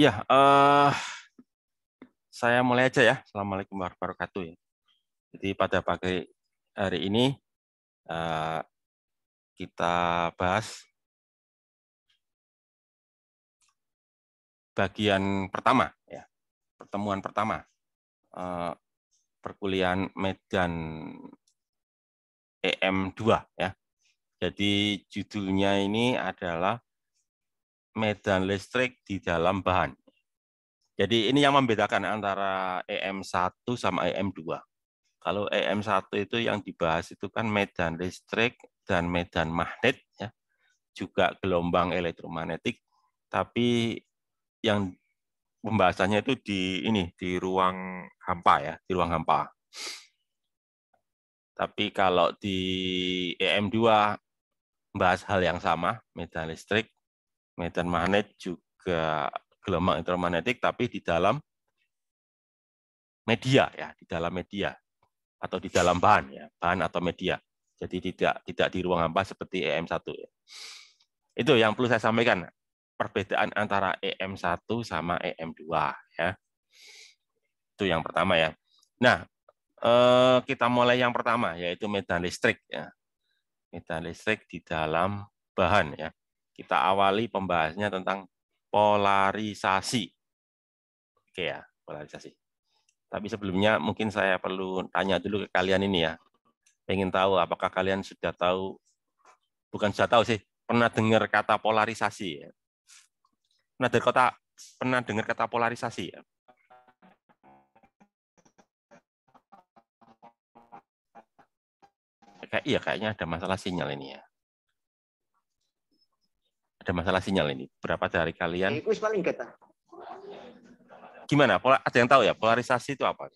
Ya, uh, saya mulai aja ya. Assalamualaikum warahmatullahi wabarakatuh. Ya. Jadi pada pagi hari ini uh, kita bahas bagian pertama, ya, pertemuan pertama uh, perkuliahan Medan EM2 ya. Jadi judulnya ini adalah medan listrik di dalam bahan. Jadi ini yang membedakan antara EM1 sama EM2. Kalau EM1 itu yang dibahas itu kan medan listrik dan medan magnet, ya. juga gelombang elektromagnetik, tapi yang pembahasannya itu di ini di ruang hampa ya, di ruang hampa. Tapi kalau di EM2 membahas hal yang sama, medan listrik, medan magnet juga gelombang elektromagnetik tapi di dalam media ya, di dalam media atau di dalam bahan ya, bahan atau media. Jadi tidak tidak di ruang hampa seperti EM1 ya. Itu yang perlu saya sampaikan perbedaan antara EM1 sama EM2 ya. Itu yang pertama ya. Nah, eh, kita mulai yang pertama yaitu medan listrik ya. Medan listrik di dalam bahan ya. Kita awali pembahasannya tentang polarisasi. Oke ya, polarisasi. Tapi sebelumnya mungkin saya perlu tanya dulu ke kalian ini ya. Pengen tahu apakah kalian sudah tahu, bukan sudah tahu sih, pernah dengar kata polarisasi ya? Pernah dengar kata, pernah dengar kata polarisasi ya? kayak iya kayaknya ada masalah sinyal ini ya ada masalah sinyal ini. Berapa dari kalian? Ini paling kata. Gimana? Ada yang tahu ya polarisasi itu apa?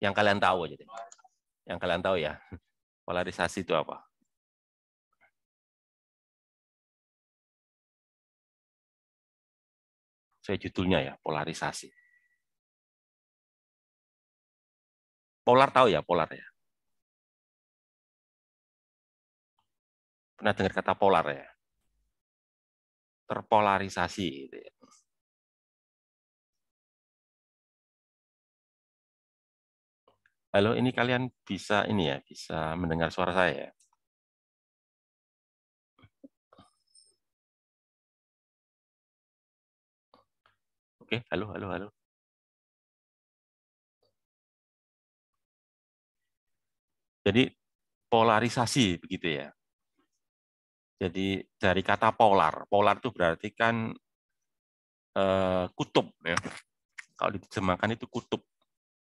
Yang kalian tahu aja deh. Yang kalian tahu ya. Polarisasi itu apa? Saya judulnya ya, polarisasi. Polar tahu ya, polar ya. Pernah dengar kata polar ya? Terpolarisasi. Gitu ya. Halo, ini kalian bisa ini ya, bisa mendengar suara saya ya? Oke, halo, halo, halo. Jadi polarisasi begitu ya. Jadi dari kata polar, polar itu berarti kan eh, kutub ya. Kalau diterjemahkan itu kutub.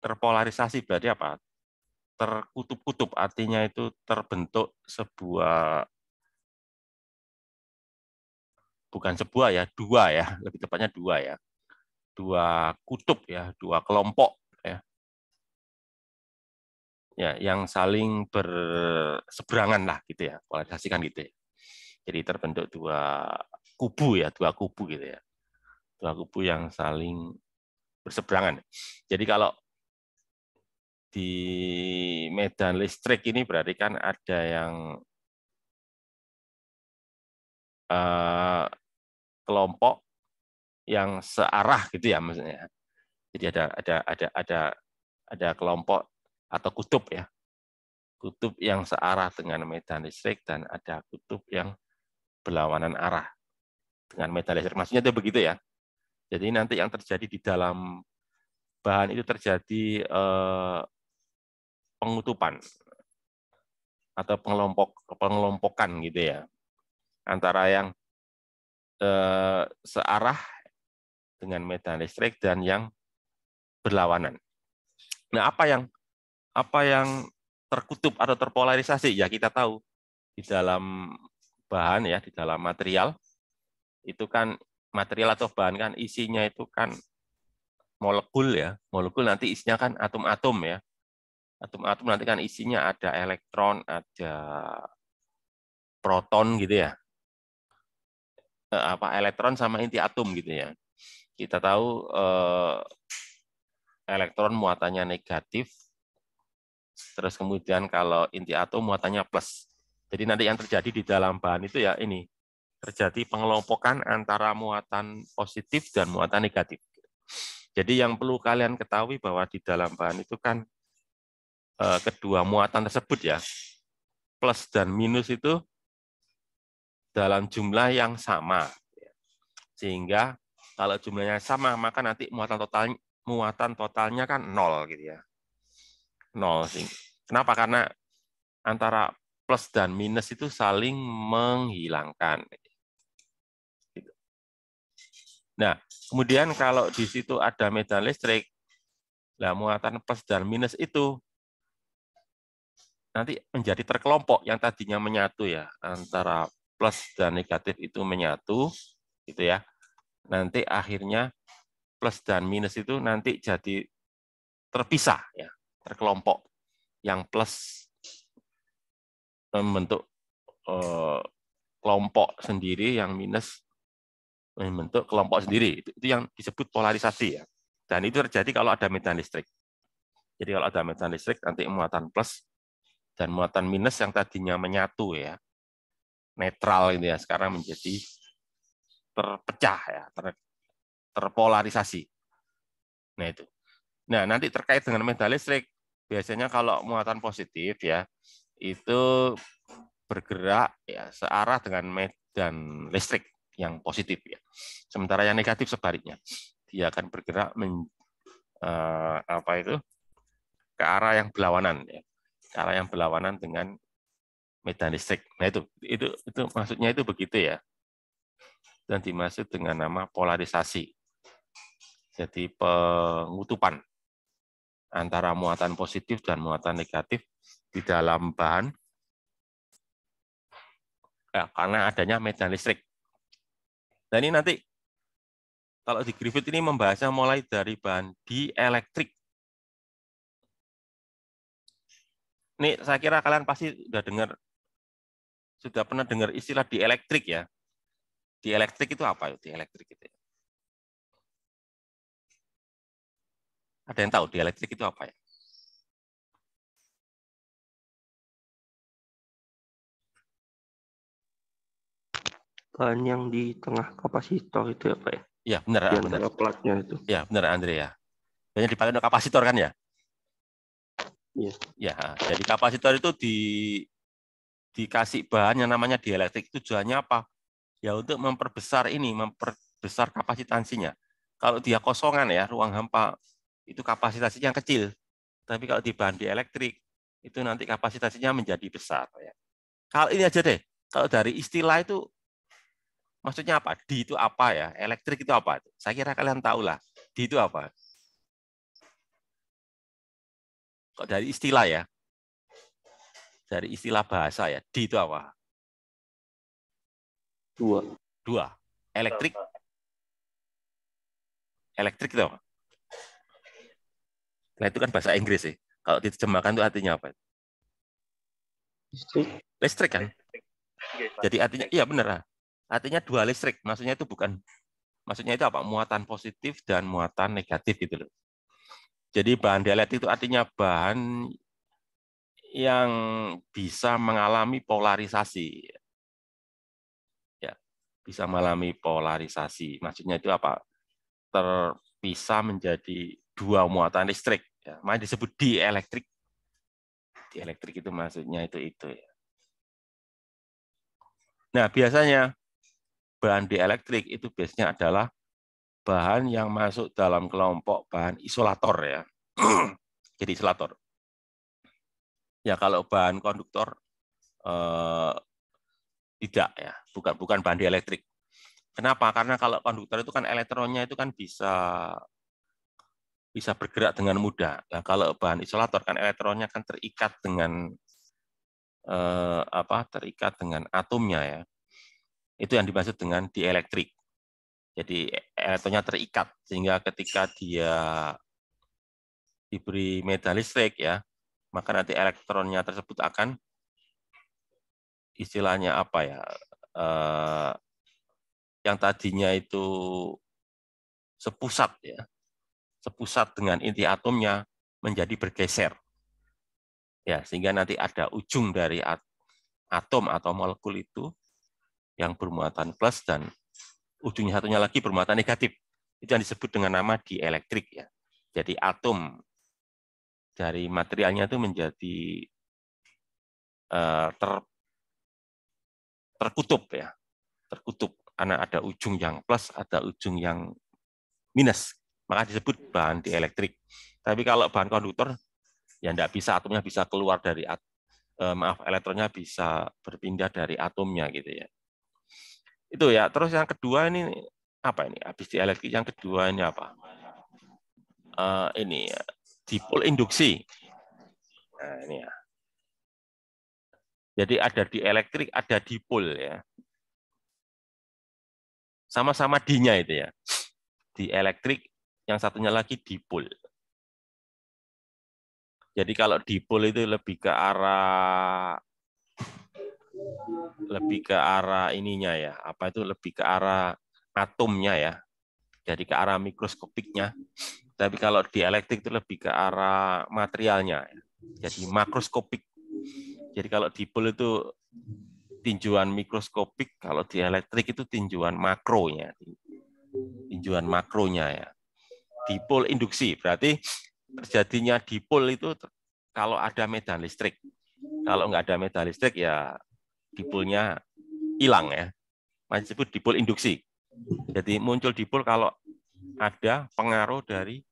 Terpolarisasi berarti apa? Terkutub-kutub artinya itu terbentuk sebuah bukan sebuah ya, dua ya, lebih tepatnya dua ya. Dua kutub ya, dua kelompok ya. ya yang saling berseberangan lah gitu ya, polarisasikan gitu ya jadi terbentuk dua kubu ya, dua kubu gitu ya. Dua kubu yang saling berseberangan. Jadi kalau di medan listrik ini berarti kan ada yang eh, kelompok yang searah gitu ya maksudnya. Jadi ada ada ada ada ada kelompok atau kutub ya. Kutub yang searah dengan medan listrik dan ada kutub yang berlawanan arah dengan medan laser. Maksudnya itu begitu ya. Jadi nanti yang terjadi di dalam bahan itu terjadi eh, pengutupan atau pengelompok pengelompokan gitu ya antara yang eh, searah dengan medan listrik dan yang berlawanan. Nah, apa yang apa yang terkutup atau terpolarisasi ya kita tahu di dalam bahan ya di dalam material itu kan material atau bahan kan isinya itu kan molekul ya. Molekul nanti isinya kan atom-atom ya. Atom-atom nanti kan isinya ada elektron, ada proton gitu ya. Eh, apa elektron sama inti atom gitu ya. Kita tahu eh, elektron muatannya negatif. Terus kemudian kalau inti atom muatannya plus. Jadi nanti yang terjadi di dalam bahan itu ya ini, terjadi pengelompokan antara muatan positif dan muatan negatif. Jadi yang perlu kalian ketahui bahwa di dalam bahan itu kan eh, kedua muatan tersebut ya, plus dan minus itu dalam jumlah yang sama. Sehingga kalau jumlahnya sama, maka nanti muatan total muatan totalnya kan nol gitu ya. Nol sih. Kenapa? Karena antara plus dan minus itu saling menghilangkan. Gitu. Nah, kemudian kalau di situ ada medan listrik, nah muatan plus dan minus itu nanti menjadi terkelompok yang tadinya menyatu ya, antara plus dan negatif itu menyatu, gitu ya. Nanti akhirnya plus dan minus itu nanti jadi terpisah ya, terkelompok. Yang plus membentuk eh, kelompok sendiri yang minus membentuk kelompok sendiri. Itu, itu yang disebut polarisasi ya. Dan itu terjadi kalau ada medan listrik. Jadi kalau ada medan listrik nanti muatan plus dan muatan minus yang tadinya menyatu ya. Netral ini gitu ya, sekarang menjadi terpecah ya, ter, terpolarisasi. Nah itu. Nah, nanti terkait dengan medan listrik biasanya kalau muatan positif ya, itu bergerak ya searah dengan medan listrik yang positif ya. Sementara yang negatif sebaliknya, dia akan bergerak men, eh, apa itu ke arah yang berlawanan ya. Ke arah yang berlawanan dengan medan listrik. Nah itu itu itu maksudnya itu begitu ya. Dan dimaksud dengan nama polarisasi. Jadi pengutupan antara muatan positif dan muatan negatif di dalam ban, ya, karena adanya medan listrik. Dan nah, ini nanti kalau di Griffith ini membahasnya mulai dari bahan dielektrik. Ini saya kira kalian pasti sudah dengar sudah pernah dengar istilah dielektrik ya. Dielektrik itu apa ya? Dielektrik itu. Ya. Ada yang tahu dielektrik itu apa ya? bahan yang di tengah kapasitor itu ya Pak ya? Iya benar. Yang benar. platnya itu. Iya benar Andre ya. Banyak dipakai untuk kapasitor kan ya? Iya. Ya, jadi kapasitor itu di dikasih bahan yang namanya dielektrik tujuannya apa? Ya untuk memperbesar ini, memperbesar kapasitansinya. Kalau dia kosongan ya, ruang hampa itu kapasitasnya yang kecil. Tapi kalau di bahan dielektrik itu nanti kapasitasnya menjadi besar ya. Kalau ini aja deh, kalau dari istilah itu Maksudnya apa? D itu apa ya? Elektrik itu apa? Saya kira kalian tahu lah. D itu apa? Kok dari istilah ya? Dari istilah bahasa ya. D itu apa? Dua. Dua. Elektrik. Elektrik itu apa? Nah, itu kan bahasa Inggris sih. Kalau diterjemahkan itu artinya apa? Listrik. Listrik kan? Jadi artinya iya benar. Ah artinya dua listrik. Maksudnya itu bukan maksudnya itu apa? Muatan positif dan muatan negatif gitu loh. Jadi bahan dielektrik itu artinya bahan yang bisa mengalami polarisasi. Ya, bisa mengalami polarisasi. Maksudnya itu apa? Terpisah menjadi dua muatan listrik. Ya, makanya disebut dielektrik. Dielektrik itu maksudnya itu itu ya. Nah, biasanya bahan dielektrik itu biasanya adalah bahan yang masuk dalam kelompok bahan isolator ya. Jadi isolator. Ya kalau bahan konduktor eh, tidak ya, bukan bukan bahan dielektrik. Kenapa? Karena kalau konduktor itu kan elektronnya itu kan bisa bisa bergerak dengan mudah. Nah, kalau bahan isolator kan elektronnya kan terikat dengan eh, apa? terikat dengan atomnya ya. Itu yang dimaksud dengan dielektrik. Jadi elektronnya terikat sehingga ketika dia diberi medan listrik ya, maka nanti elektronnya tersebut akan istilahnya apa ya? Eh, yang tadinya itu sepusat ya. Sepusat dengan inti atomnya menjadi bergeser. Ya, sehingga nanti ada ujung dari atom atau molekul itu yang bermuatan plus dan ujungnya satunya lagi bermuatan negatif. Itu yang disebut dengan nama dielektrik ya. Jadi atom dari materialnya itu menjadi uh, ter, terkutup ya. Terkutup karena ada ujung yang plus, ada ujung yang minus. Maka disebut bahan dielektrik. Tapi kalau bahan konduktor ya tidak bisa atomnya bisa keluar dari eh, maaf elektronnya bisa berpindah dari atomnya gitu ya. Itu ya. Terus yang kedua ini apa ini? Habis di elektrik yang kedua ini apa? Uh, ini ya. dipol induksi. Nah, ini ya. Jadi ada di elektrik, ada dipol ya. Sama-sama D-nya itu ya. Di elektrik, yang satunya lagi dipol. Jadi kalau dipol itu lebih ke arah lebih ke arah ininya ya apa itu lebih ke arah atomnya ya jadi ke arah mikroskopiknya tapi kalau di elektrik itu lebih ke arah materialnya ya, jadi makroskopik jadi kalau di dipol itu tinjuan mikroskopik kalau di elektrik itu tinjuan makronya tinjuan makronya ya dipol induksi berarti terjadinya dipol itu kalau ada medan listrik kalau nggak ada medan listrik ya dipolnya hilang ya. Masih disebut dipol induksi. Jadi muncul dipol kalau ada pengaruh dari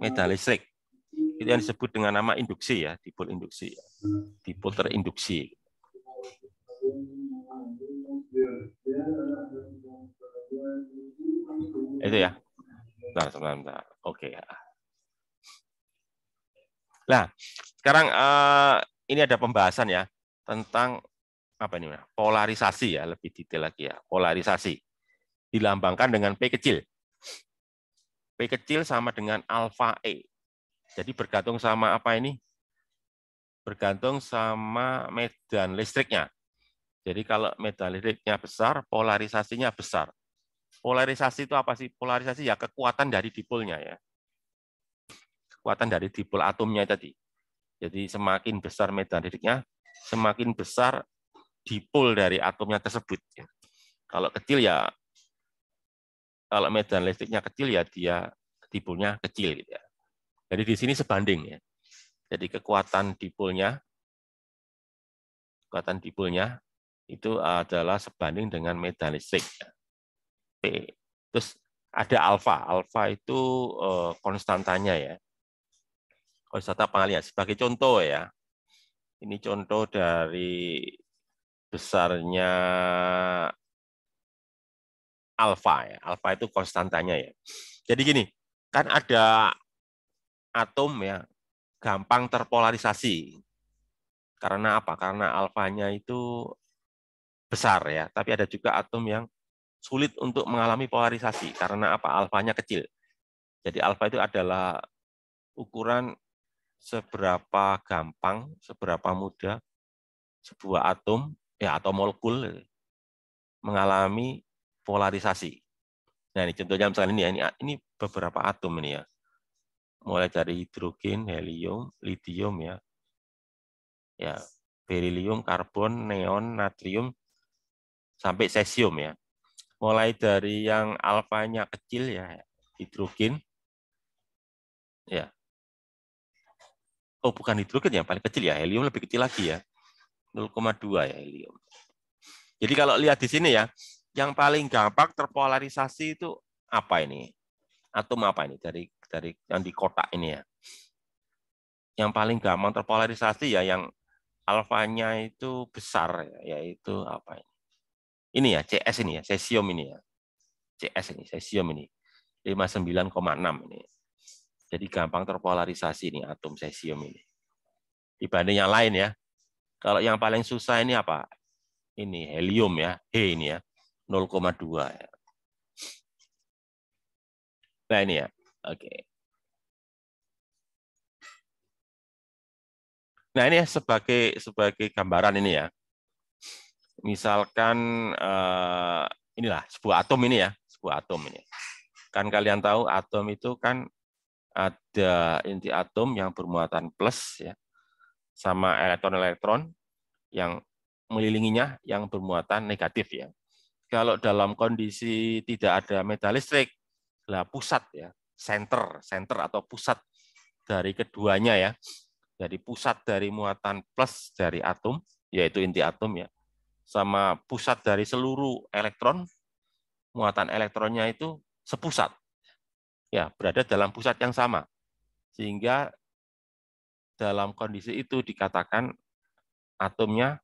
medan listrik. Itu yang disebut dengan nama induksi ya, dipol induksi. Dipol terinduksi. Itu ya. Bentar, bentar, bentar. Oke ya. Nah, sekarang uh, ini ada pembahasan ya tentang apa ini polarisasi ya lebih detail lagi ya polarisasi dilambangkan dengan p kecil p kecil sama dengan alpha e jadi bergantung sama apa ini bergantung sama medan listriknya jadi kalau medan listriknya besar polarisasinya besar polarisasi itu apa sih polarisasi ya kekuatan dari dipolnya ya kekuatan dari dipol atomnya tadi jadi semakin besar medan listriknya semakin besar dipol dari atomnya tersebut. Ya. Kalau kecil ya, kalau medan listriknya kecil ya dia dipolnya kecil. Gitu ya. Jadi di sini sebanding ya. Jadi kekuatan dipolnya, kekuatan dipolnya itu adalah sebanding dengan medan listrik. Ya. P. Terus ada alfa. Alfa itu eh, konstantanya ya. Konstanta pengalian. Sebagai contoh ya, ini contoh dari besarnya alfa ya. Alfa itu konstantanya ya. Jadi gini, kan ada atom ya gampang terpolarisasi. Karena apa? Karena alfanya itu besar ya, tapi ada juga atom yang sulit untuk mengalami polarisasi karena apa? Alfanya kecil. Jadi alfa itu adalah ukuran seberapa gampang, seberapa mudah sebuah atom ya atau molekul mengalami polarisasi. Nah, ini contohnya misalnya ini ya, ini, ini beberapa atom ini ya. Mulai dari hidrogen, helium, litium ya. Ya, berilium, karbon, neon, natrium sampai cesium ya. Mulai dari yang alfanya kecil ya, hidrogen. Ya. Oh, bukan hidrogen yang paling kecil ya, helium lebih kecil lagi ya. 0,2 ya helium. Jadi kalau lihat di sini ya, yang paling gampang terpolarisasi itu apa ini? Atom apa ini dari dari yang di kotak ini ya? Yang paling gampang terpolarisasi ya yang alfanya itu besar ya, yaitu apa ini? Ini ya CS ini ya, cesium ini ya. CS ini, cesium ini. 59,6 ini. Jadi gampang terpolarisasi ini atom cesium ini. Dibanding yang lain ya, kalau yang paling susah ini apa? Ini helium ya, H ini ya, 0,2 ya. Nah ini ya, oke. Nah ini ya sebagai sebagai gambaran ini ya. Misalkan eh, inilah sebuah atom ini ya, sebuah atom ini. Kan kalian tahu atom itu kan ada inti atom yang bermuatan plus ya, sama elektron-elektron yang melilinginya yang bermuatan negatif ya. Kalau dalam kondisi tidak ada metal listrik, lah pusat ya, center, center atau pusat dari keduanya ya. Dari pusat dari muatan plus dari atom, yaitu inti atom ya, sama pusat dari seluruh elektron, muatan elektronnya itu sepusat. Ya, berada dalam pusat yang sama. Sehingga dalam kondisi itu dikatakan atomnya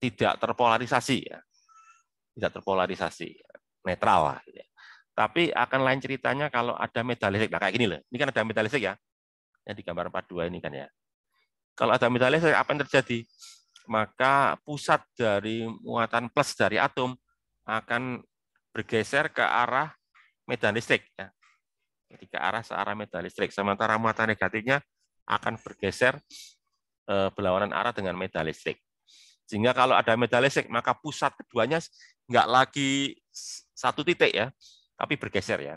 tidak terpolarisasi ya. Tidak terpolarisasi, netral lah. Gitu ya. Tapi akan lain ceritanya kalau ada metalisik. Nah, kayak gini loh. Ini kan ada metalisik ya. Yang di gambar 42 ini kan ya. Kalau ada metalisik apa yang terjadi? Maka pusat dari muatan plus dari atom akan bergeser ke arah metalistik. listrik ya. Ketika arah searah metalistik. sementara muatan negatifnya akan bergeser eh, berlawanan arah dengan medan listrik. Sehingga kalau ada medan listrik, maka pusat keduanya nggak lagi satu titik ya, tapi bergeser ya.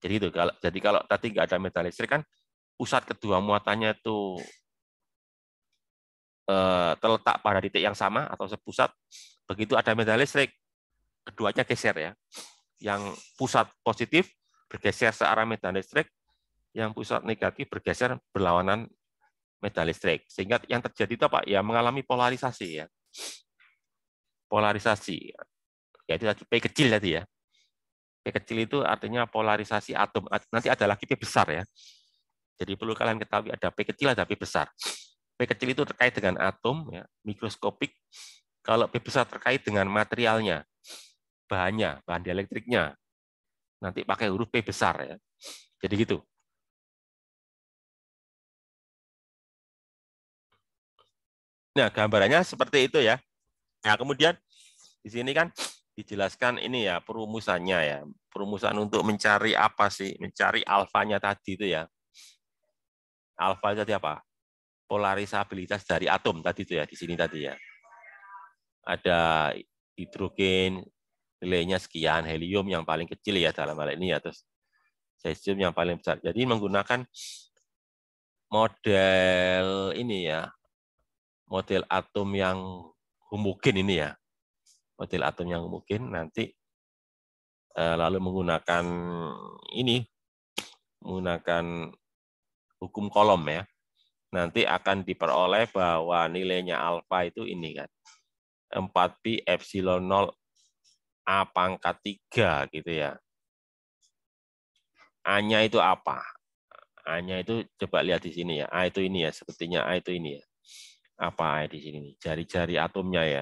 Jadi itu kalau jadi kalau tadi nggak ada medan listrik kan pusat kedua muatannya itu eh, terletak pada titik yang sama atau sepusat. Begitu ada medan listrik, keduanya geser ya. Yang pusat positif bergeser searah medan listrik, yang pusat negatif bergeser berlawanan medan listrik. Sehingga yang terjadi itu Pak ya mengalami polarisasi ya. Polarisasi. Ya itu P kecil tadi ya. P kecil itu artinya polarisasi atom. Nanti ada lagi P besar ya. Jadi perlu kalian ketahui ada P kecil ada P besar. P kecil itu terkait dengan atom ya, mikroskopik. Kalau P besar terkait dengan materialnya, bahannya, bahan dielektriknya. Nanti pakai huruf P besar ya. Jadi gitu. Nah, gambarannya seperti itu ya. Nah, kemudian di sini kan dijelaskan ini ya perumusannya ya. Perumusan untuk mencari apa sih? Mencari alfanya tadi itu ya. Alfa tadi apa? Polarisabilitas dari atom tadi itu ya di sini tadi ya. Ada hidrogen nilainya sekian, helium yang paling kecil ya dalam hal ini ya terus cesium yang paling besar. Jadi menggunakan model ini ya, model atom yang mungkin ini ya, model atom yang mungkin nanti eh, lalu menggunakan ini, menggunakan hukum kolom ya, nanti akan diperoleh bahwa nilainya alfa itu ini kan, 4pi epsilon 0 A pangkat 3 gitu ya. A-nya itu apa? A-nya itu coba lihat di sini ya. A itu ini ya, sepertinya A itu ini ya apa di sini nih? Jari-jari atomnya ya.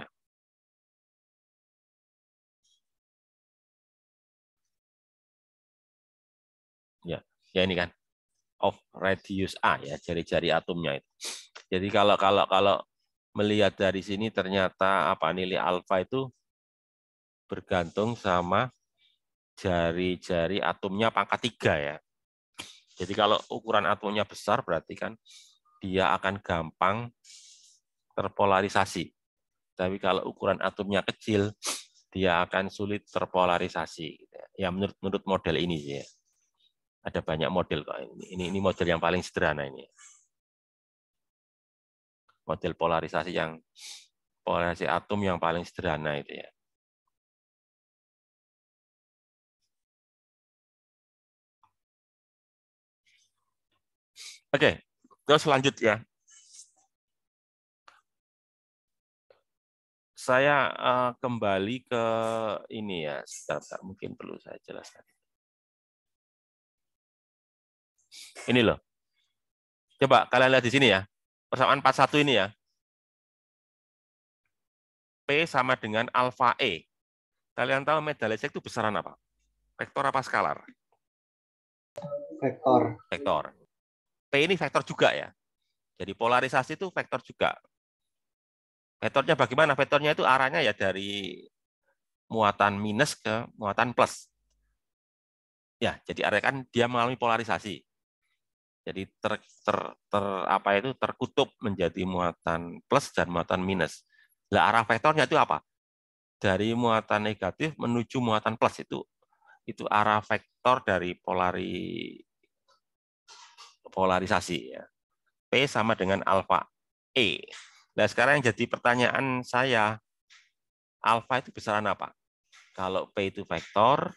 Ya, ya ini kan of radius A ya, jari-jari atomnya itu. Jadi kalau kalau kalau melihat dari sini ternyata apa nilai alfa itu bergantung sama jari-jari atomnya pangkat tiga ya. Jadi kalau ukuran atomnya besar berarti kan dia akan gampang terpolarisasi. Tapi kalau ukuran atomnya kecil, dia akan sulit terpolarisasi. Ya menurut, menurut model ini sih ya. Ada banyak model kok. Ini, ini model yang paling sederhana ini. Model polarisasi yang polarisasi atom yang paling sederhana itu ya. Oke, terus lanjut ya. saya uh, kembali ke ini ya, sebentar, mungkin perlu saya jelaskan. Ini loh. Coba kalian lihat di sini ya. Persamaan 41 ini ya. P sama dengan alfa E. Kalian tahu medan itu besaran apa? Vektor apa skalar? Vektor. Vektor. P ini vektor juga ya. Jadi polarisasi itu vektor juga. Vektornya bagaimana? Vektornya itu arahnya ya dari muatan minus ke muatan plus. Ya, jadi area kan dia mengalami polarisasi. Jadi ter, ter, ter apa itu terkutub menjadi muatan plus dan muatan minus. Lah arah vektornya itu apa? Dari muatan negatif menuju muatan plus itu itu arah vektor dari polari polarisasi ya. P sama dengan alfa E. Nah, sekarang yang jadi pertanyaan saya, alfa itu besaran apa? Kalau P itu vektor,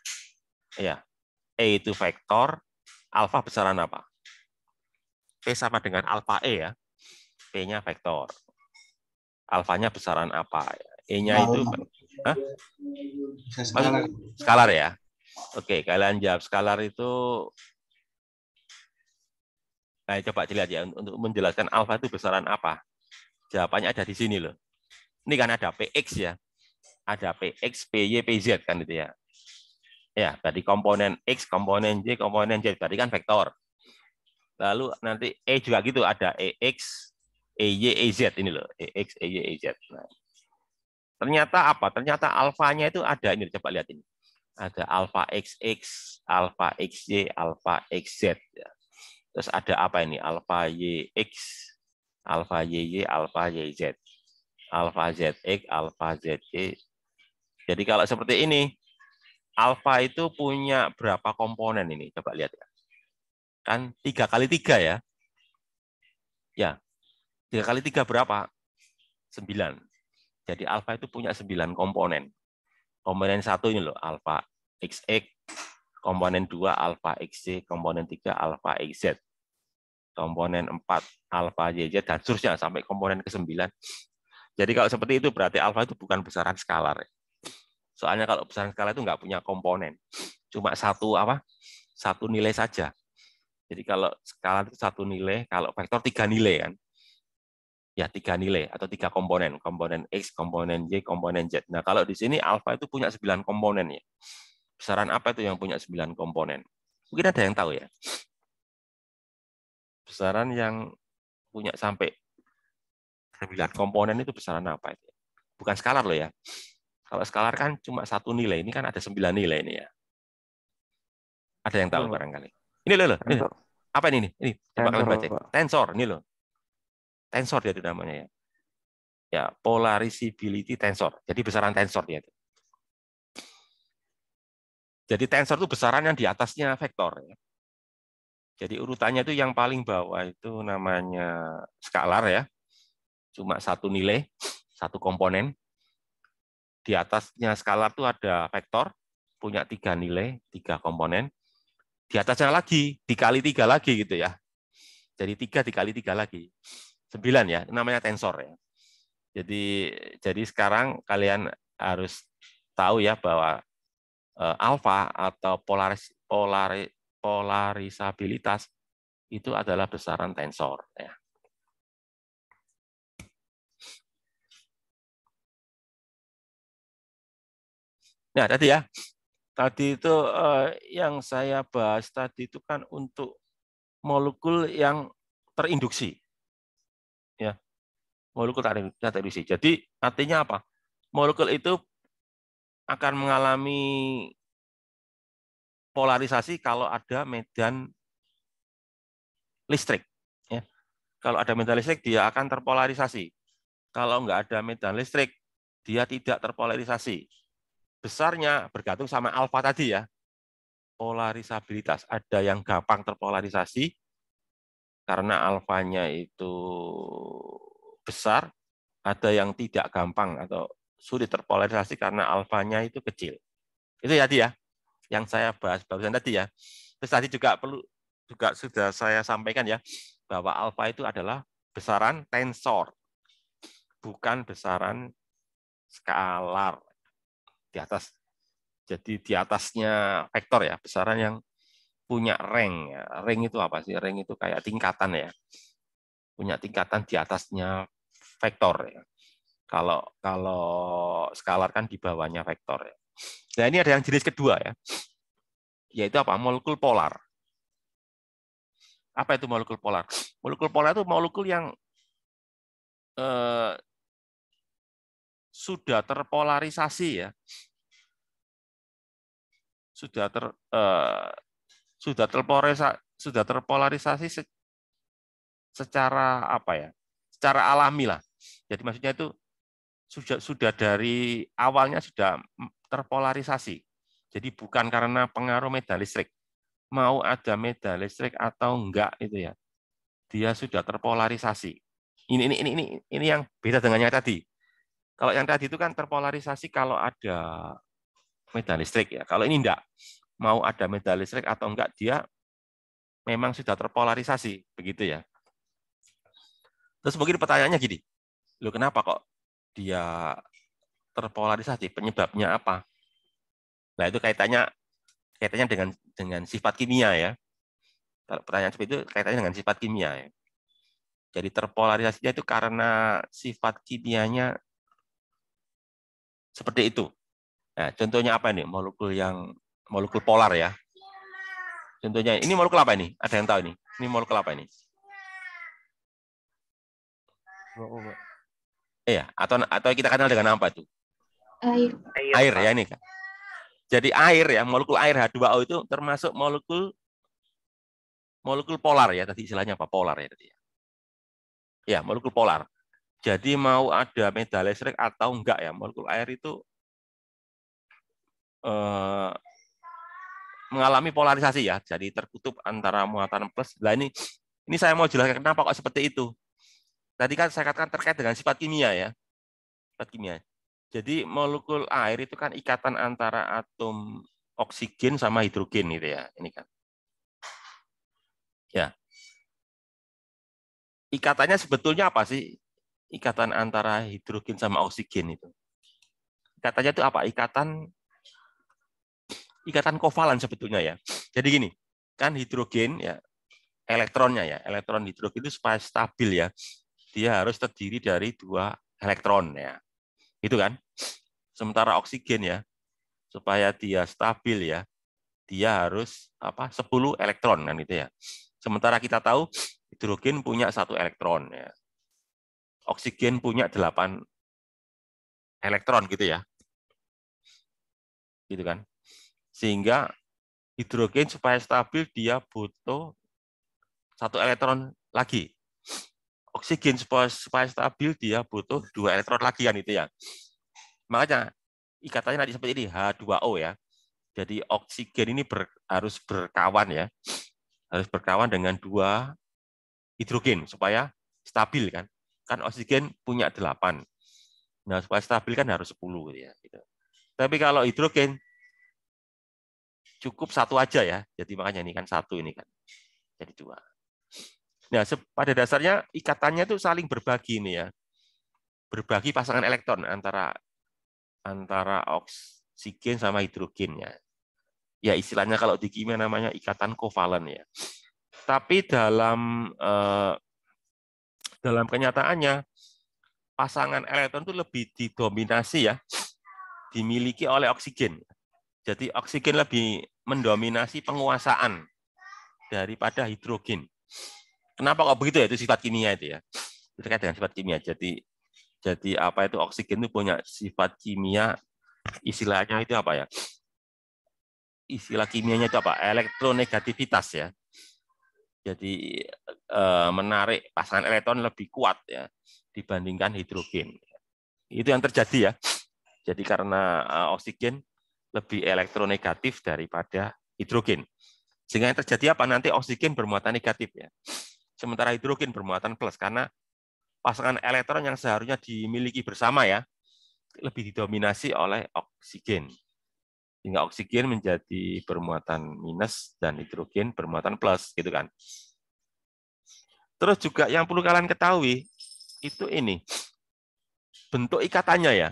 ya, E itu vektor, alfa besaran apa? P sama dengan alfa E ya. P-nya vektor. Alfanya besaran apa? E-nya itu Hah? Skalar. skalar ya. Oke, kalian jawab skalar itu Nah, coba dilihat ya untuk menjelaskan alfa itu besaran apa. Jawabannya ada di sini loh. Ini kan ada PX ya. Ada PX, PY, PZ kan itu ya. Ya, berarti komponen X, komponen Y, komponen Z. Berarti kan vektor. Lalu nanti E juga gitu. Ada EX, EY, EZ. Ini loh. EX, EY, EZ. Nah. Ternyata apa? Ternyata alfanya itu ada. Ini coba lihat ini. Ada alfa XX, alfa XY, alfa XZ. Ya. Terus ada apa ini? Alfa YX, alfa YY, alfa YZ, alfa ZX, alfa ZY. Jadi kalau seperti ini, alfa itu punya berapa komponen ini? Coba lihat ya. Kan tiga kali tiga ya. Ya, tiga kali tiga berapa? Sembilan. Jadi alfa itu punya sembilan komponen. Komponen satu ini loh, alfa XX, komponen 2 alfa xc, komponen 3 alfa xz komponen 4 alfa yz dan seterusnya sampai komponen ke-9. Jadi kalau seperti itu berarti alfa itu bukan besaran skalar. Ya. Soalnya kalau besaran skalar itu nggak punya komponen. Cuma satu apa? Satu nilai saja. Jadi kalau skalar itu satu nilai, kalau vektor tiga nilai kan. Ya, tiga nilai atau tiga komponen, komponen X, komponen Y, komponen Z. Nah, kalau di sini alfa itu punya sembilan komponen ya. Besaran apa itu yang punya sembilan komponen? Mungkin ada yang tahu ya besaran yang punya sampai sembilan komponen itu besaran apa itu? Bukan skalar loh ya. Kalau skalar kan cuma satu nilai, ini kan ada sembilan nilai ini ya. Ada yang tahu iya, barangkali. Ini loh, loh. Ini. Apa ini? Ini, coba kalian baca. Tensor, ini loh. Tensor dia itu namanya ya. Ya, polarizability tensor. Jadi besaran tensor dia itu. Jadi tensor itu besaran yang di atasnya vektor. Ya. Jadi urutannya itu yang paling bawah itu namanya skalar ya. Cuma satu nilai, satu komponen. Di atasnya skalar itu ada vektor, punya tiga nilai, tiga komponen. Di atasnya lagi, dikali tiga lagi gitu ya. Jadi tiga dikali tiga lagi. Sembilan ya, namanya tensor ya. Jadi jadi sekarang kalian harus tahu ya bahwa eh, alpha alfa atau polaris, polaris polarisabilitas itu adalah besaran tensor. Ya. Nah tadi ya, tadi itu eh, yang saya bahas tadi itu kan untuk molekul yang terinduksi, ya molekul terinduksi. Jadi artinya apa? Molekul itu akan mengalami polarisasi kalau ada medan listrik. Ya. Kalau ada medan listrik, dia akan terpolarisasi. Kalau nggak ada medan listrik, dia tidak terpolarisasi. Besarnya bergantung sama alfa tadi ya. Polarisabilitas. Ada yang gampang terpolarisasi karena alfanya itu besar, ada yang tidak gampang atau sulit terpolarisasi karena alfanya itu kecil. Itu ya, ya yang saya bahas barusan tadi ya. Terus tadi juga perlu juga sudah saya sampaikan ya bahwa alfa itu adalah besaran tensor, bukan besaran skalar di atas. Jadi di atasnya vektor ya, besaran yang punya ring Ya. Rank itu apa sih? ring itu kayak tingkatan ya. Punya tingkatan di atasnya vektor ya. Kalau kalau skalar kan di bawahnya vektor ya. Nah, ini ada yang jenis kedua ya. Yaitu apa? Molekul polar. Apa itu molekul polar? Molekul polar itu molekul yang eh, sudah terpolarisasi ya. Sudah ter eh, sudah terpolarisasi sudah terpolarisasi secara apa ya? Secara alami lah. Jadi maksudnya itu sudah sudah dari awalnya sudah terpolarisasi. Jadi bukan karena pengaruh medan listrik. Mau ada medan listrik atau enggak itu ya. Dia sudah terpolarisasi. Ini ini ini ini ini yang beda dengan yang tadi. Kalau yang tadi itu kan terpolarisasi kalau ada medan listrik ya. Kalau ini enggak. Mau ada medan listrik atau enggak dia memang sudah terpolarisasi begitu ya. Terus mungkin pertanyaannya gini, lo kenapa kok dia terpolarisasi, penyebabnya apa. Nah, itu kaitannya kaitannya dengan dengan sifat kimia ya. Kalau pertanyaan seperti itu kaitannya dengan sifat kimia ya. Jadi terpolarisasinya itu karena sifat kimianya seperti itu. Nah, contohnya apa ini? Molekul yang molekul polar ya. Contohnya ini molekul apa ini? Ada yang tahu ini? Ini molekul apa ini? Iya, atau atau kita kenal dengan apa itu? Air. Air ya ini Jadi air ya, molekul air H2O itu termasuk molekul molekul polar ya tadi istilahnya apa? Polar ya tadi. Ya, iya, molekul polar. Jadi mau ada medan listrik atau enggak ya, molekul air itu eh, mengalami polarisasi ya. Jadi tertutup antara muatan plus. Nah ini ini saya mau jelaskan kenapa kok seperti itu tadi kan saya katakan terkait dengan sifat kimia ya. Sifat kimia. Jadi molekul air itu kan ikatan antara atom oksigen sama hidrogen gitu ya. Ini kan. Ya. Ikatannya sebetulnya apa sih? Ikatan antara hidrogen sama oksigen itu. Katanya itu apa? Ikatan ikatan kovalan sebetulnya ya. Jadi gini, kan hidrogen ya elektronnya ya, elektron hidrogen itu supaya stabil ya dia harus terdiri dari dua elektron ya. Itu kan? Sementara oksigen ya supaya dia stabil ya, dia harus apa? 10 elektron kan itu ya. Sementara kita tahu hidrogen punya satu elektron ya. Oksigen punya 8 elektron gitu ya. Gitu kan. Sehingga hidrogen supaya stabil dia butuh satu elektron lagi oksigen supaya, supaya stabil dia butuh dua elektron lagi kan itu ya. Makanya ikatannya nanti seperti ini H2O ya. Jadi oksigen ini ber, harus berkawan ya. Harus berkawan dengan dua hidrogen supaya stabil kan. Kan oksigen punya delapan. Nah, supaya stabil kan harus 10 gitu ya gitu. Tapi kalau hidrogen cukup satu aja ya. Jadi makanya ini kan satu ini kan. Jadi dua. Nah, pada dasarnya ikatannya itu saling berbagi ini ya. Berbagi pasangan elektron antara antara oksigen sama hidrogennya. Ya istilahnya kalau di kimia namanya ikatan kovalen ya. Tapi dalam eh, dalam kenyataannya pasangan elektron itu lebih didominasi ya dimiliki oleh oksigen. Jadi oksigen lebih mendominasi penguasaan daripada hidrogen. Kenapa kok begitu ya itu sifat kimia itu ya? Terkait dengan sifat kimia. Jadi jadi apa itu oksigen itu punya sifat kimia istilahnya itu apa ya? Istilah kimianya itu apa? Elektronegativitas ya. Jadi eh, menarik pasangan elektron lebih kuat ya dibandingkan hidrogen. Itu yang terjadi ya. Jadi karena eh, oksigen lebih elektronegatif daripada hidrogen. Sehingga yang terjadi apa nanti oksigen bermuatan negatif ya sementara hidrogen bermuatan plus karena pasangan elektron yang seharusnya dimiliki bersama ya lebih didominasi oleh oksigen. Sehingga oksigen menjadi bermuatan minus dan hidrogen bermuatan plus gitu kan. Terus juga yang perlu kalian ketahui itu ini bentuk ikatannya ya.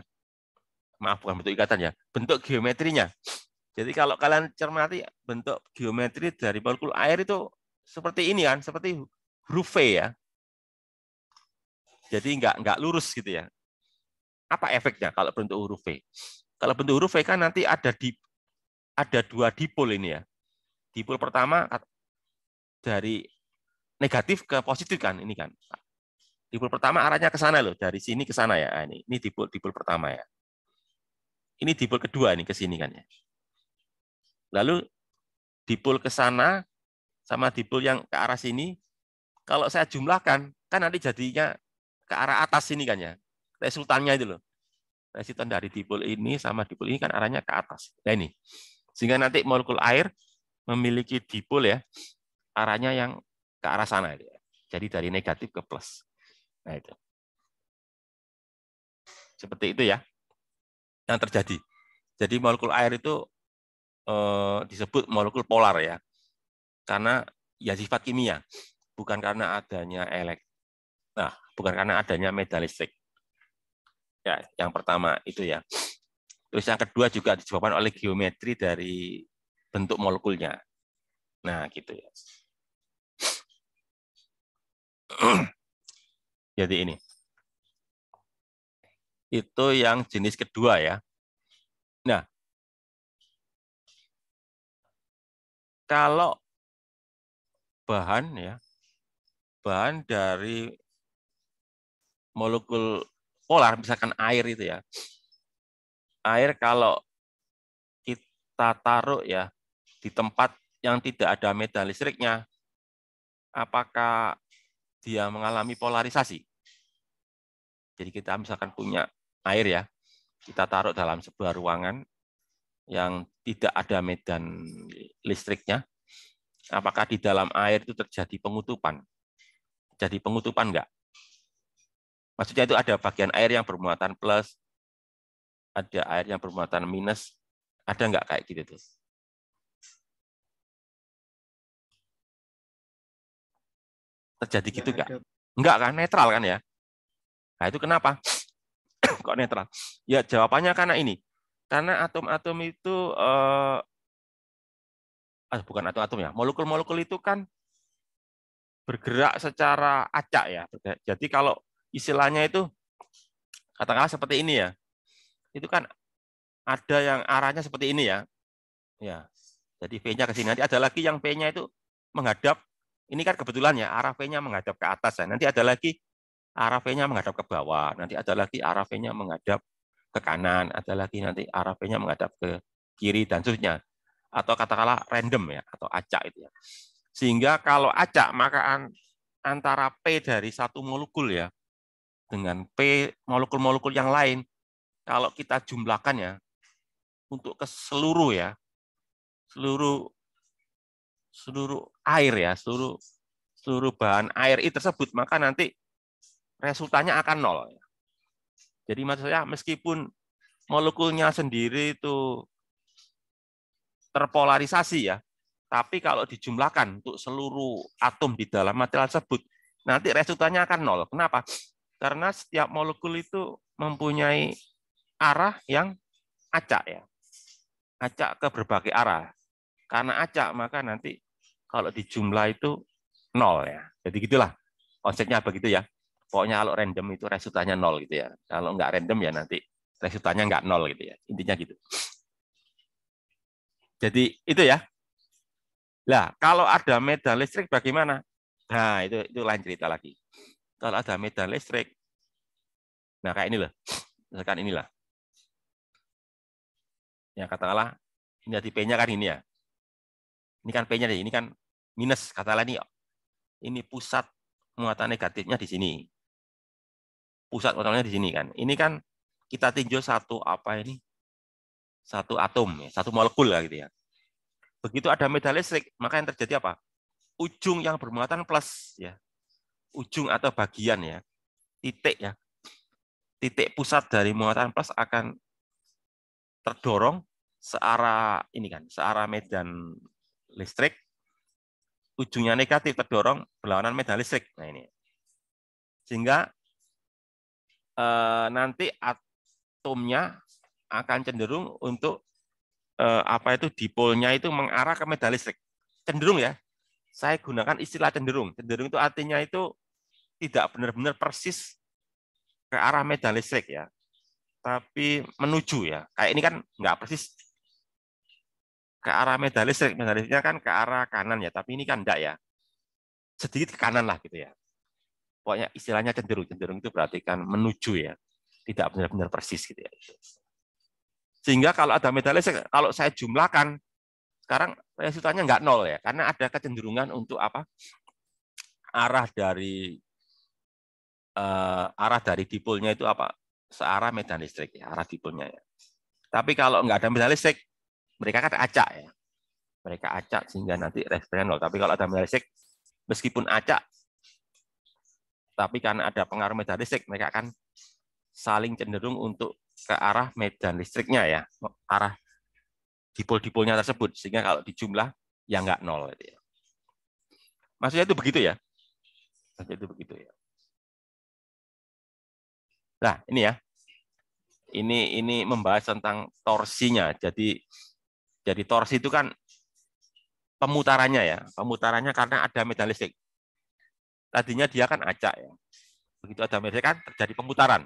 Maaf bukan bentuk ikatannya bentuk geometrinya. Jadi kalau kalian cermati bentuk geometri dari molekul air itu seperti ini kan, seperti huruf V ya. Jadi nggak nggak lurus gitu ya. Apa efeknya kalau bentuk huruf V? Kalau bentuk huruf V kan nanti ada di ada dua dipol ini ya. Dipol pertama dari negatif ke positif kan ini kan. Dipol pertama arahnya ke sana loh, dari sini ke sana ya. Ah, ini ini dipol dipol pertama ya. Ini dipol kedua ini ke sini kan ya. Lalu dipol ke sana sama dipol yang ke arah sini kalau saya jumlahkan, kan nanti jadinya ke arah atas ini kan ya. Resultannya itu loh. Resultan dari dipol ini sama dipol ini kan arahnya ke atas. Nah ini. Sehingga nanti molekul air memiliki dipol ya, arahnya yang ke arah sana. ya. Jadi dari negatif ke plus. Nah itu. Seperti itu ya yang terjadi. Jadi molekul air itu eh, disebut molekul polar ya, karena ya sifat kimia bukan karena adanya elek. Nah, bukan karena adanya medan listrik. Ya, yang pertama itu ya. Terus yang kedua juga disebabkan oleh geometri dari bentuk molekulnya. Nah, gitu ya. Jadi ini. Itu yang jenis kedua ya. Nah, kalau bahan ya bahan dari molekul polar, misalkan air itu ya. Air kalau kita taruh ya di tempat yang tidak ada medan listriknya, apakah dia mengalami polarisasi? Jadi kita misalkan punya air ya, kita taruh dalam sebuah ruangan yang tidak ada medan listriknya, apakah di dalam air itu terjadi pengutupan? jadi pengutupan enggak? Maksudnya itu ada bagian air yang bermuatan plus, ada air yang bermuatan minus, ada enggak kayak gitu tuh? Terjadi gitu enggak? Enggak kan, netral kan ya? Nah itu kenapa? Kok netral? Ya jawabannya karena ini. Karena atom-atom itu eh, ah, bukan atom-atom ya, molekul-molekul itu kan bergerak secara acak ya. Jadi kalau istilahnya itu katakanlah seperti ini ya. Itu kan ada yang arahnya seperti ini ya. Ya. Jadi V-nya ke sini. Nanti ada lagi yang V-nya itu menghadap ini kan kebetulan ya arah V-nya menghadap ke atas ya. Nanti ada lagi arah V-nya menghadap ke bawah. Nanti ada lagi arah V-nya menghadap ke kanan, ada lagi nanti arah V-nya menghadap ke kiri dan seterusnya. Atau katakanlah random ya atau acak itu ya. Sehingga kalau acak maka antara P dari satu molekul ya dengan P molekul-molekul yang lain kalau kita jumlahkan ya untuk ke seluruh ya seluruh seluruh air ya seluruh seluruh bahan air itu tersebut maka nanti resultannya akan nol. Jadi maksud saya meskipun molekulnya sendiri itu terpolarisasi ya tapi kalau dijumlahkan untuk seluruh atom di dalam material tersebut, nanti resultannya akan nol. Kenapa? Karena setiap molekul itu mempunyai arah yang acak ya. Acak ke berbagai arah. Karena acak maka nanti kalau dijumlah itu nol ya. Jadi gitulah konsepnya begitu ya. Pokoknya kalau random itu resultannya nol gitu ya. Kalau nggak random ya nanti resultannya nggak nol gitu ya. Intinya gitu. Jadi itu ya lah, kalau ada medan listrik bagaimana? Nah, itu itu lain cerita lagi. Kalau ada medan listrik, nah kayak inilah, misalkan inilah. Ya katakanlah, ini di P-nya kan ini ya. Ini kan P-nya, ini kan minus, katakanlah ini, ini pusat muatan negatifnya di sini. Pusat muatannya di sini kan. Ini kan kita tinjau satu apa ini? Satu atom, ya, satu molekul lah gitu ya. Begitu ada medan listrik, maka yang terjadi apa? Ujung yang bermuatan plus ya. Ujung atau bagian ya. Titik ya. Titik pusat dari muatan plus akan terdorong searah ini kan, searah medan listrik. Ujungnya negatif terdorong berlawanan medan listrik. Nah ini. Sehingga eh, nanti atomnya akan cenderung untuk eh, apa itu dipolnya itu mengarah ke medan listrik. Cenderung ya. Saya gunakan istilah cenderung. Cenderung itu artinya itu tidak benar-benar persis ke arah medan listrik ya. Tapi menuju ya. Kayak ini kan nggak persis ke arah medan listrik. Medan listriknya kan ke arah kanan ya, tapi ini kan enggak ya. Sedikit ke kanan lah gitu ya. Pokoknya istilahnya cenderung. Cenderung itu berarti kan menuju ya. Tidak benar-benar persis gitu ya. Sehingga kalau ada medali listrik, kalau saya jumlahkan, sekarang resultannya nggak nol ya, karena ada kecenderungan untuk apa arah dari uh, arah dari dipolnya itu apa searah medan listrik ya, arah dipolnya ya. Tapi kalau nggak ada medali listrik, mereka kan acak ya, mereka acak sehingga nanti responnya nol. Tapi kalau ada medali listrik, meskipun acak, tapi karena ada pengaruh medan listrik, mereka akan saling cenderung untuk ke arah medan listriknya ya, arah dipol-dipolnya tersebut sehingga kalau dijumlah ya nggak nol. Maksudnya itu begitu ya? Maksudnya itu begitu ya. Nah ini ya, ini ini membahas tentang torsinya. Jadi jadi torsi itu kan pemutarannya ya, pemutarannya karena ada medan listrik. Tadinya dia kan acak ya. Begitu ada medan listrik kan terjadi pemutaran.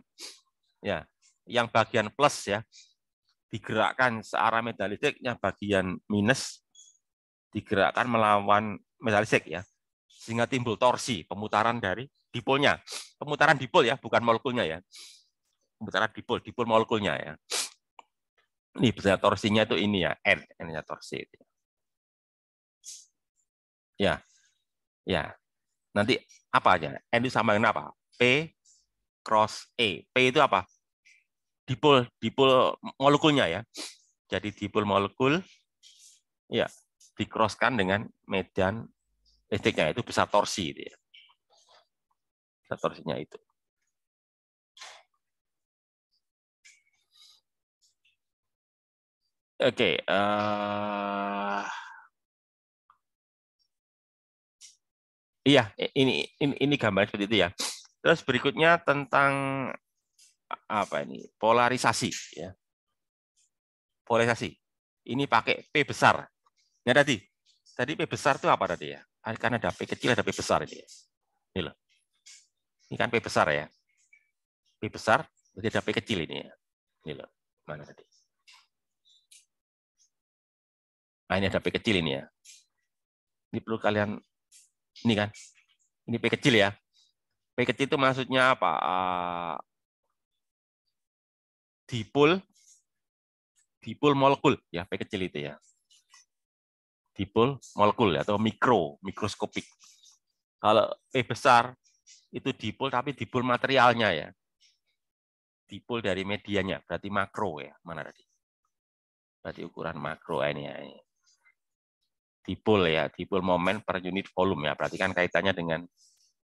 Ya, yang bagian plus ya digerakkan searah metalistik yang bagian minus digerakkan melawan metalistik ya sehingga timbul torsi pemutaran dari dipolnya pemutaran dipol ya bukan molekulnya ya pemutaran dipol dipol molekulnya ya ini besar torsinya itu ini ya n n nya torsi itu ya ya nanti apa aja n itu sama dengan apa p cross e p itu apa dipol dipol molekulnya ya. Jadi dipol molekul ya dikroskan dengan medan listriknya itu besar torsi itu ya. Besar torsinya itu. Oke, okay, uh, eh, iya ini ini ini gambar seperti itu ya. Terus berikutnya tentang apa ini polarisasi ya polarisasi ini pakai p besar ya tadi tadi p besar itu apa tadi ya karena ada p kecil ada p besar ini ya. ini loh ini kan p besar ya p besar berarti ada p kecil ini ya ini loh mana tadi nah ini ada p kecil ini ya ini perlu kalian ini kan ini p kecil ya p kecil itu maksudnya apa ah, dipol dipol molekul ya P kecil itu ya dipol molekul ya, atau mikro mikroskopik kalau P besar itu dipol tapi dipol materialnya ya dipol dari medianya berarti makro ya mana tadi berarti ukuran makro ini ya ini. dipol ya dipol momen per unit volume ya Perhatikan kaitannya dengan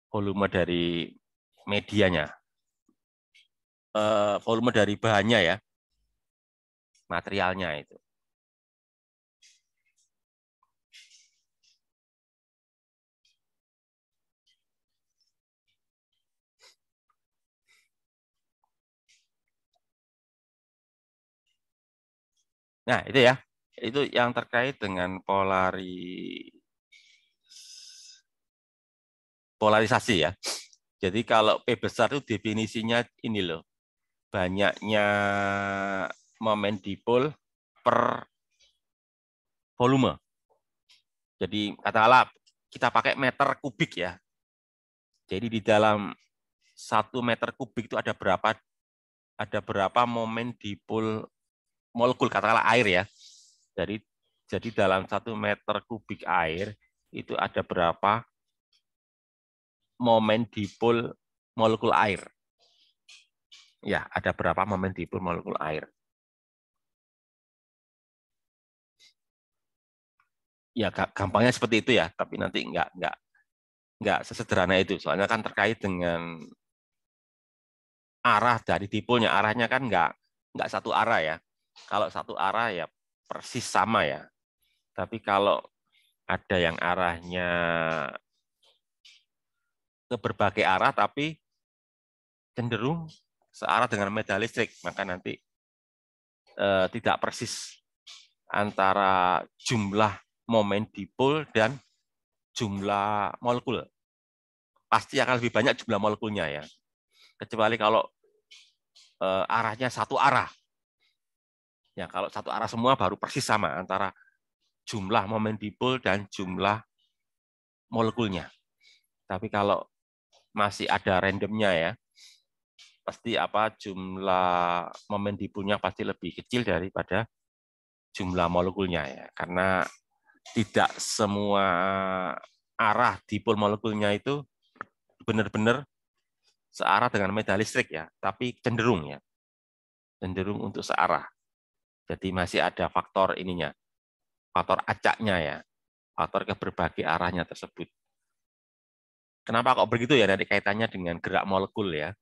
volume dari medianya Eh, volume dari bahannya ya, materialnya itu. Nah, itu ya. Itu yang terkait dengan polari polarisasi ya. Jadi kalau P besar itu definisinya ini loh banyaknya momen dipol per volume. Jadi katakanlah kita pakai meter kubik ya. Jadi di dalam satu meter kubik itu ada berapa ada berapa momen dipol molekul katakanlah air ya. Jadi jadi dalam satu meter kubik air itu ada berapa momen dipol molekul air. Ya, ada berapa momen dipul molekul air? Ya, gampangnya seperti itu ya, tapi nanti enggak enggak enggak sesederhana itu. Soalnya kan terkait dengan arah dari dipulnya, Arahnya kan enggak enggak satu arah ya. Kalau satu arah ya persis sama ya. Tapi kalau ada yang arahnya ke berbagai arah tapi cenderung searah dengan meja listrik, maka nanti eh, tidak persis antara jumlah momen dipol dan jumlah molekul. Pasti akan lebih banyak jumlah molekulnya ya. Kecuali kalau eh, arahnya satu arah. Ya, kalau satu arah semua baru persis sama antara jumlah momen dipol dan jumlah molekulnya. Tapi kalau masih ada randomnya ya, pasti apa jumlah momen dipunya pasti lebih kecil daripada jumlah molekulnya ya karena tidak semua arah dipol molekulnya itu benar-benar searah dengan medan listrik ya tapi cenderung ya cenderung untuk searah jadi masih ada faktor ininya faktor acaknya ya faktor ke arahnya tersebut kenapa kok begitu ya dari kaitannya dengan gerak molekul ya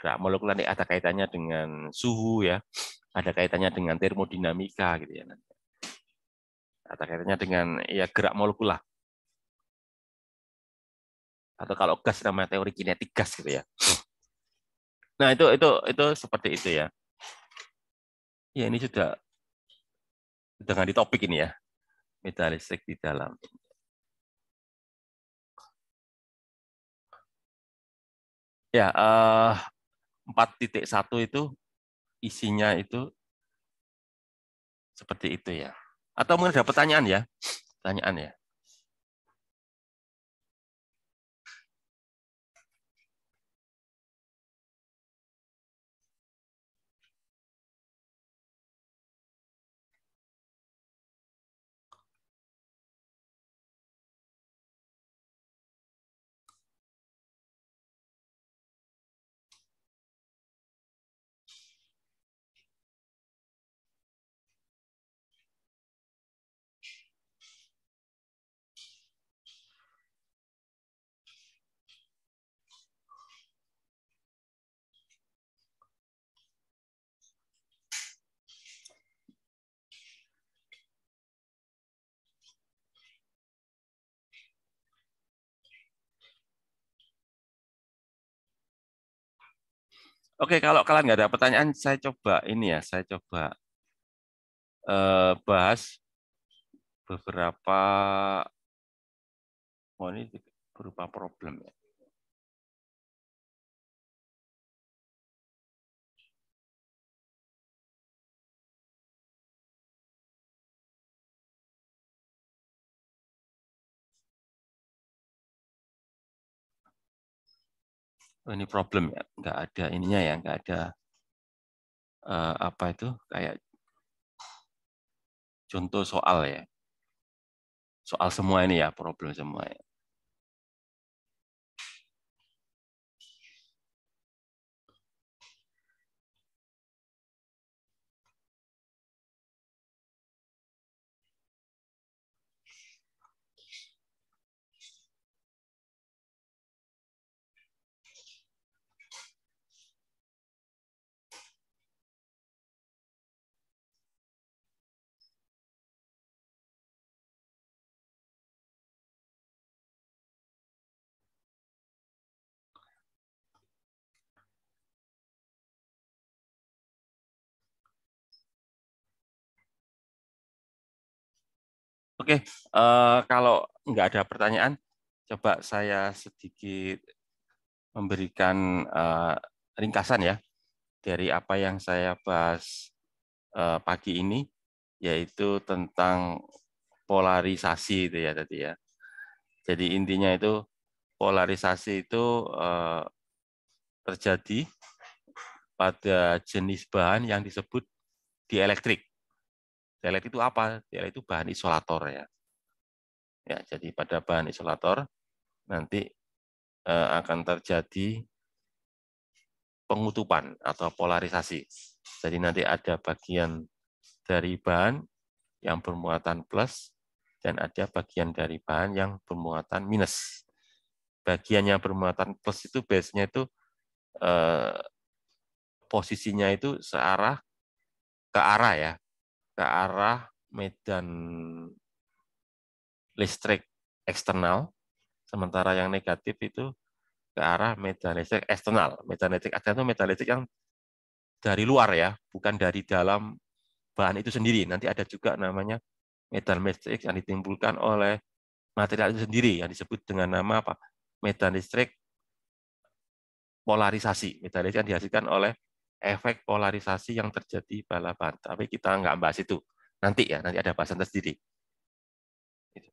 gerak molekul nanti ada kaitannya dengan suhu ya, ada kaitannya dengan termodinamika gitu ya nanti. Ada kaitannya dengan ya gerak molekul lah. Atau kalau gas namanya teori kinetik gas gitu ya. Nah, itu itu itu seperti itu ya. Ya, ini sudah dengan di topik ini ya. Metalistik di dalam. Ya, uh, 4.1 itu isinya itu seperti itu ya. Atau mungkin ada pertanyaan ya. Pertanyaan ya. Oke, kalau kalian nggak ada pertanyaan, saya coba ini ya, saya coba uh, bahas beberapa oh ini berupa problem ya. oh, ini problem ya, nggak ada ininya ya, nggak ada uh, apa itu kayak contoh soal ya, soal semua ini ya, problem semua ya. Oke, uh, kalau nggak ada pertanyaan, coba saya sedikit memberikan uh, ringkasan ya dari apa yang saya bahas uh, pagi ini, yaitu tentang polarisasi itu ya tadi ya. Jadi intinya itu polarisasi itu uh, terjadi pada jenis bahan yang disebut dielektrik. Telet itu apa? Telet itu bahan isolator ya. Ya, jadi pada bahan isolator nanti eh, akan terjadi pengutupan atau polarisasi. Jadi nanti ada bagian dari bahan yang bermuatan plus dan ada bagian dari bahan yang bermuatan minus. Bagian yang bermuatan plus itu biasanya itu eh, posisinya itu searah ke arah ya, ke arah medan listrik eksternal, sementara yang negatif itu ke arah medan listrik eksternal. Medan listrik eksternal itu medan listrik yang dari luar ya, bukan dari dalam bahan itu sendiri. Nanti ada juga namanya medan listrik yang ditimbulkan oleh material itu sendiri yang disebut dengan nama apa? Medan listrik polarisasi. Medan listrik yang dihasilkan oleh efek polarisasi yang terjadi balapan. Tapi kita nggak bahas itu. Nanti ya, nanti ada bahasan tersendiri. Gitu.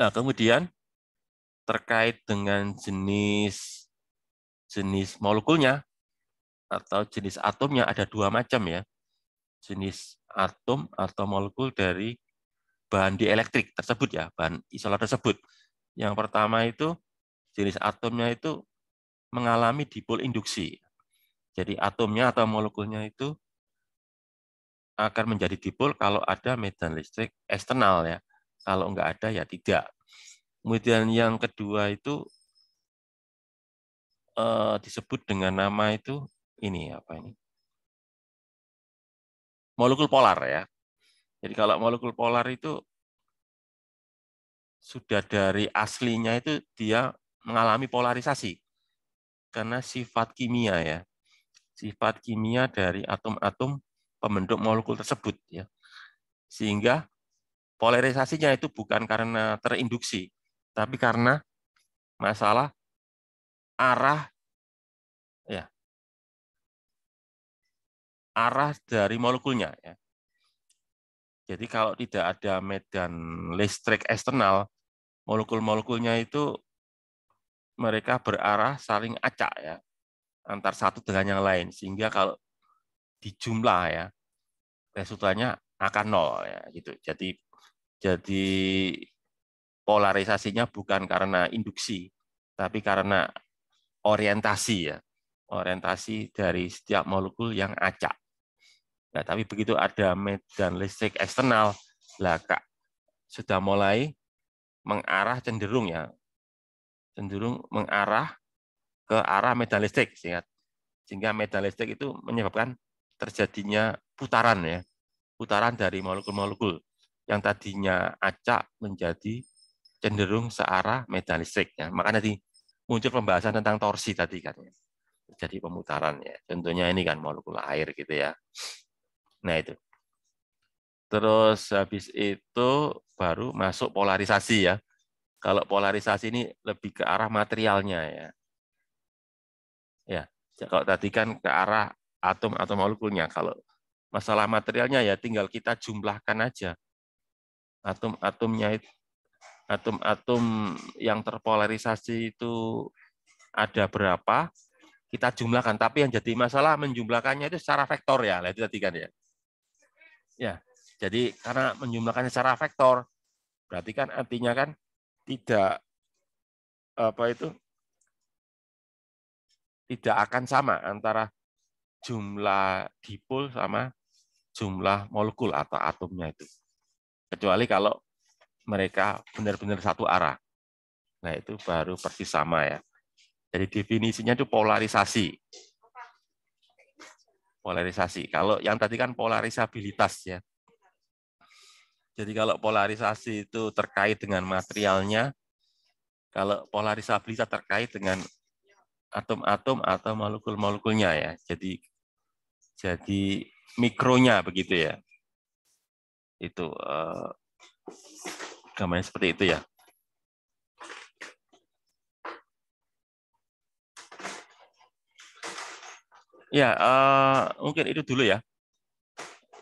Nah, kemudian terkait dengan jenis jenis molekulnya atau jenis atomnya ada dua macam ya. Jenis atom atau molekul dari bahan dielektrik tersebut ya, bahan isolator tersebut. Yang pertama itu jenis atomnya itu mengalami dipol induksi jadi atomnya atau molekulnya itu akan menjadi dipol kalau ada medan listrik eksternal ya. Kalau enggak ada ya tidak. Kemudian yang kedua itu eh, disebut dengan nama itu ini apa ini? Molekul polar ya. Jadi kalau molekul polar itu sudah dari aslinya itu dia mengalami polarisasi karena sifat kimia ya sifat kimia dari atom-atom pembentuk molekul tersebut ya. Sehingga polarisasinya itu bukan karena terinduksi, tapi karena masalah arah ya. arah dari molekulnya ya. Jadi kalau tidak ada medan listrik eksternal, molekul-molekulnya itu mereka berarah saling acak ya antar satu dengan yang lain sehingga kalau dijumlah ya resultanya akan nol ya gitu. Jadi jadi polarisasinya bukan karena induksi tapi karena orientasi ya. Orientasi dari setiap molekul yang acak. Nah, tapi begitu ada medan listrik eksternal, lah Kak, sudah mulai mengarah cenderung ya. Cenderung mengarah ke arah medan listrik sehingga, sehingga medan listrik itu menyebabkan terjadinya putaran ya putaran dari molekul-molekul yang tadinya acak menjadi cenderung searah medan listrik ya maka nanti muncul pembahasan tentang torsi tadi kan ya. jadi pemutaran ya tentunya ini kan molekul air gitu ya nah itu terus habis itu baru masuk polarisasi ya kalau polarisasi ini lebih ke arah materialnya ya Ya, kalau tadi kan ke arah atom atau molekulnya. Kalau masalah materialnya ya tinggal kita jumlahkan aja. Atom-atomnya atom-atom yang terpolarisasi itu ada berapa, kita jumlahkan. Tapi yang jadi masalah menjumlahkannya itu secara vektor ya, Lihat nah, tadi kan ya. Ya, jadi karena menjumlahkannya secara vektor, berarti kan artinya kan tidak apa itu tidak akan sama antara jumlah dipol sama jumlah molekul atau atomnya itu. Kecuali kalau mereka benar-benar satu arah. Nah, itu baru persis sama ya. Jadi definisinya itu polarisasi. Polarisasi. Kalau yang tadi kan polarisabilitas ya. Jadi kalau polarisasi itu terkait dengan materialnya, kalau polarisabilitas terkait dengan atom-atom atau molekul-molekulnya ya. Jadi jadi mikronya begitu ya. Itu eh, gambarnya seperti itu ya. Ya, eh, mungkin itu dulu ya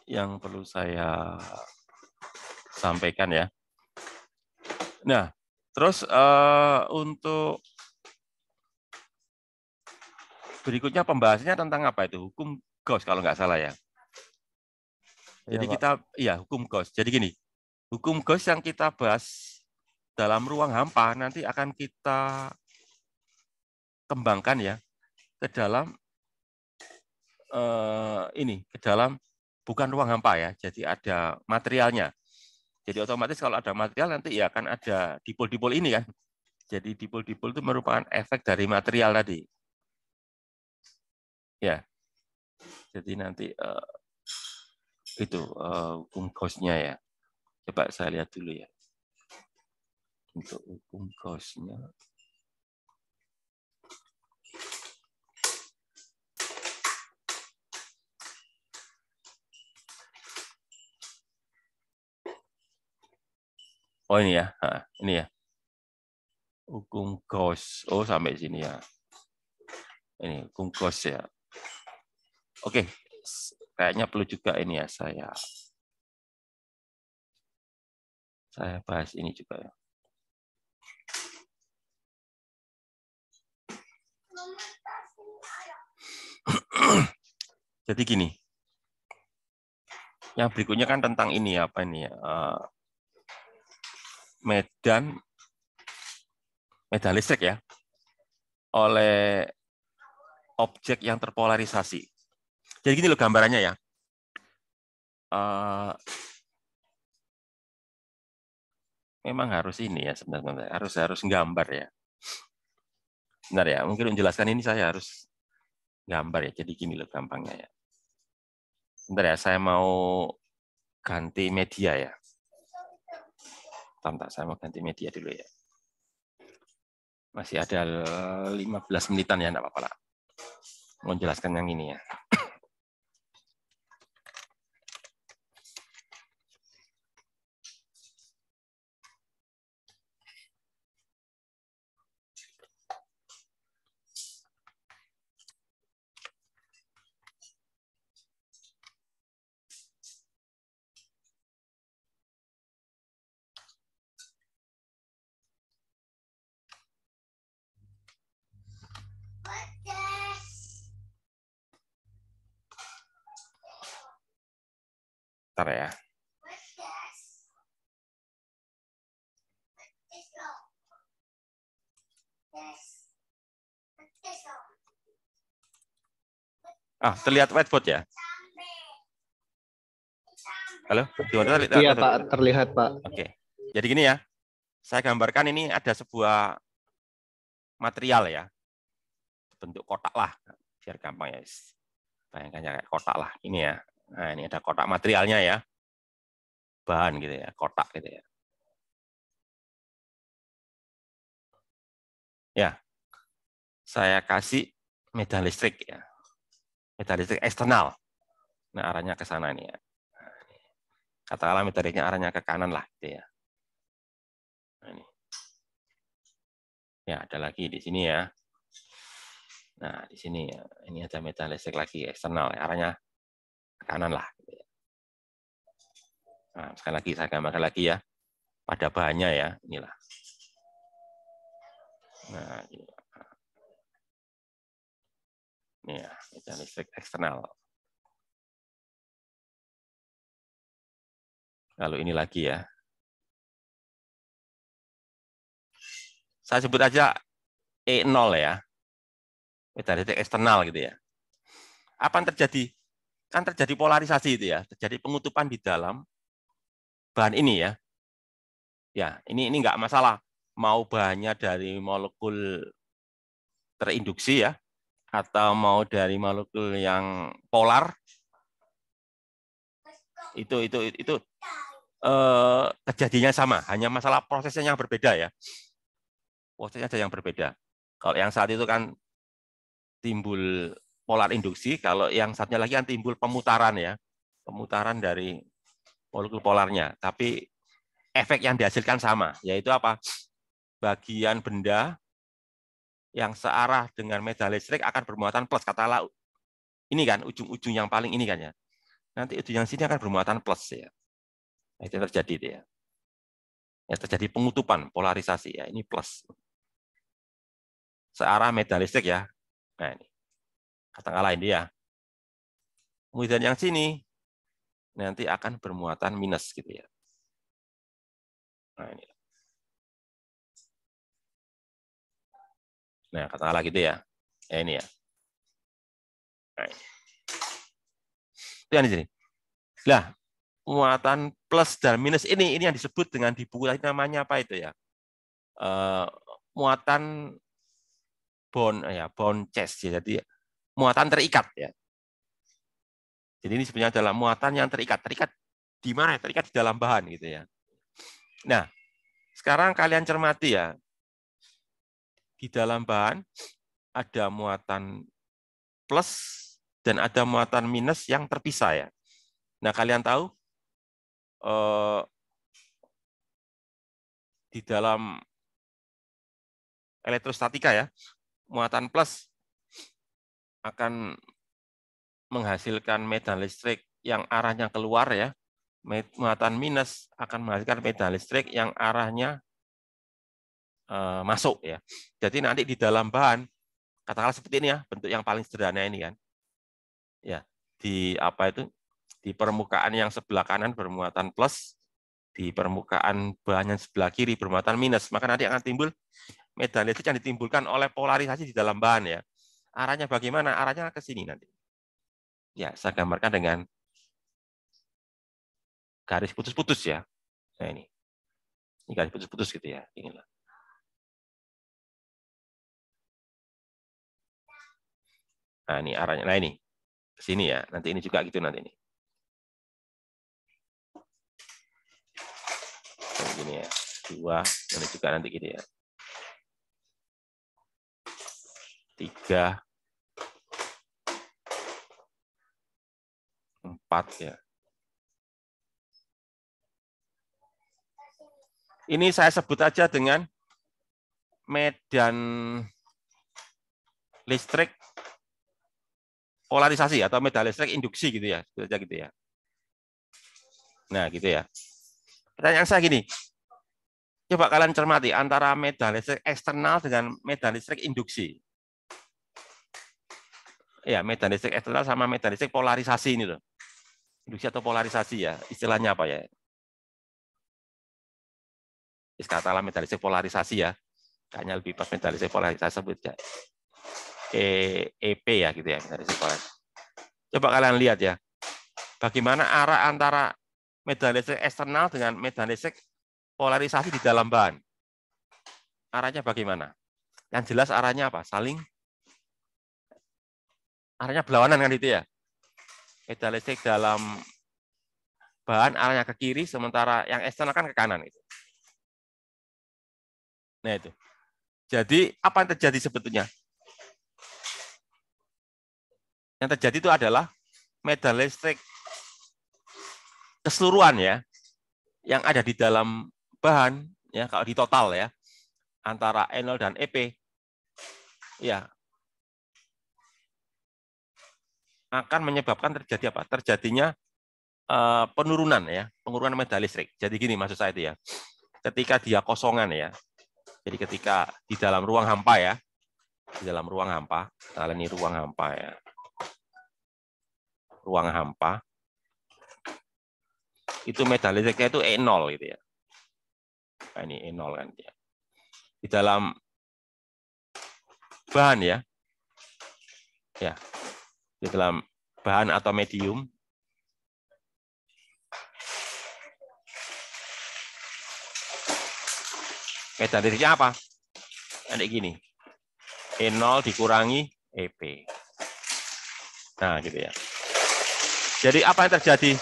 yang perlu saya sampaikan ya. Nah, terus uh, untuk berikutnya pembahasannya tentang apa itu hukum Gauss kalau nggak salah ya. Iya, jadi ya, kita ya hukum Gauss. Jadi gini, hukum Gauss yang kita bahas dalam ruang hampa nanti akan kita kembangkan ya ke dalam eh, ini ke dalam bukan ruang hampa ya. Jadi ada materialnya. Jadi otomatis kalau ada material nanti ya akan ada dipol-dipol ini kan. Jadi dipol-dipol itu merupakan efek dari material tadi ya jadi nanti uh, itu uh, eh, hukum kosnya ya coba saya lihat dulu ya untuk hukum kosnya Oh ini ya, ini ya. Hukum kos Oh sampai sini ya. Ini hukum kos ya. Oke, kayaknya perlu juga ini ya saya saya bahas ini juga ya. Jadi gini, yang berikutnya kan tentang ini ya, apa ini ya, eh, medan medan listrik ya oleh objek yang terpolarisasi. Jadi gini loh gambarannya ya. Uh, memang harus ini ya sebenarnya harus harus gambar ya. Benar ya, mungkin menjelaskan ini saya harus gambar ya. Jadi gini loh gampangnya ya. Bentar ya, saya mau ganti media ya. Tentang saya mau ganti media dulu ya. Masih ada 15 menitan ya, enggak apa-apa lah. Mau jelaskan yang ini ya. ya. Ah, terlihat whiteboard ya? Halo, gimana terlihat? Iya, Pak, terlihat, Pak. Oke. Jadi gini ya. Saya gambarkan ini ada sebuah material ya. Bentuk kotak lah, biar gampang ya. Bayangkan ya, kayak kotak lah ini ya. Nah, ini ada kotak materialnya ya. Bahan gitu ya, kotak gitu ya. Ya, saya kasih medan listrik ya. Medan listrik eksternal. Nah, arahnya ke sana nih ya. Katakanlah medan listriknya arahnya ke kanan lah gitu ya. Nah, ini. Ya, ada lagi di sini ya. Nah, di sini ya. Ini ada medan listrik lagi eksternal. ya. Arahnya kanan lah. Nah, sekali lagi saya gambarkan lagi ya, pada bahannya ya, inilah. Nah, ini, ya, medan listrik eksternal. Lalu ini lagi ya. Saya sebut aja E0 ya. Medan listrik eksternal gitu ya. Apa yang terjadi? kan terjadi polarisasi itu ya, terjadi pengutupan di dalam bahan ini ya. Ya, ini ini enggak masalah mau bahannya dari molekul terinduksi ya atau mau dari molekul yang polar itu itu itu, itu eh, kejadiannya sama hanya masalah prosesnya yang berbeda ya prosesnya ada yang berbeda kalau yang saat itu kan timbul polar induksi, kalau yang satunya lagi yang timbul pemutaran ya, pemutaran dari molekul polarnya. Tapi efek yang dihasilkan sama, yaitu apa? Bagian benda yang searah dengan medan listrik akan bermuatan plus katalah ini kan ujung-ujung yang paling ini kan ya. Nanti ujung yang sini akan bermuatan plus ya. Nah, itu yang terjadi dia. Ya, terjadi pengutupan, polarisasi ya. Ini plus. Searah medan listrik ya. Nah ini katakanlah ini ya. Kemudian yang sini nanti akan bermuatan minus gitu ya. Nah, ini. Nah, katakanlah gitu ya. Ya ini ya. Nah, ini. Itu yang di sini. Lah muatan plus dan minus ini ini yang disebut dengan di buku namanya apa itu ya Uh, muatan bon ya bon chest ya jadi muatan terikat ya. Jadi ini sebenarnya adalah muatan yang terikat. Terikat di mana? Terikat di dalam bahan gitu ya. Nah, sekarang kalian cermati ya. Di dalam bahan ada muatan plus dan ada muatan minus yang terpisah ya. Nah, kalian tahu eh, di dalam elektrostatika ya, muatan plus akan menghasilkan medan listrik yang arahnya keluar ya. Muatan minus akan menghasilkan medan listrik yang arahnya eh, masuk ya. Jadi nanti di dalam bahan katakanlah seperti ini ya, bentuk yang paling sederhana ini kan. Ya, di apa itu? Di permukaan yang sebelah kanan bermuatan plus, di permukaan bahan yang sebelah kiri bermuatan minus, maka nanti akan timbul medan listrik yang ditimbulkan oleh polarisasi di dalam bahan ya. Arahnya bagaimana? Arahnya ke sini nanti. Ya, saya gambarkan dengan garis putus-putus ya. Nah ini. Ini garis putus-putus gitu ya. Inilah. Nah ini arahnya. Nah ini. Ke sini ya. Nanti ini juga gitu nanti ini. Begini ya. Dua. ini juga nanti gitu ya. tiga, empat ya. Ini saya sebut aja dengan medan listrik polarisasi atau medan listrik induksi gitu ya, sebut aja gitu ya. Nah, gitu ya. Pertanyaan saya gini, coba kalian cermati antara medan listrik eksternal dengan medan listrik induksi ya medan listrik eksternal sama medan listrik polarisasi ini loh. Induksi atau polarisasi ya, istilahnya apa ya? Katalah medan listrik polarisasi ya. Kayaknya lebih pas medan listrik polarisasi sebut ya. E, EP ya gitu ya, medan listrik polarisasi. Coba kalian lihat ya. Bagaimana arah antara medan listrik eksternal dengan medan listrik polarisasi di dalam bahan. Arahnya bagaimana? Yang jelas arahnya apa? Saling arahnya berlawanan kan itu ya. Edan listrik dalam bahan arahnya ke kiri, sementara yang eksternal kan ke kanan. Itu. Nah itu. Jadi apa yang terjadi sebetulnya? Yang terjadi itu adalah medan listrik keseluruhan ya, yang ada di dalam bahan ya kalau di total ya antara E0 dan EP ya akan menyebabkan terjadi apa? Terjadinya eh, penurunan ya, penurunan medan listrik. Jadi gini maksud saya itu ya. Ketika dia kosongan ya. Jadi ketika di dalam ruang hampa ya, di dalam ruang hampa, nah ini ruang hampa ya. Ruang hampa. Itu medan listriknya itu E0 gitu ya. Nah, ini E0 kan ya Di dalam bahan ya. Ya, di dalam bahan atau medium medan titiknya apa? ada nah, gini. E0 dikurangi EP. Nah, gitu ya. Jadi apa yang terjadi?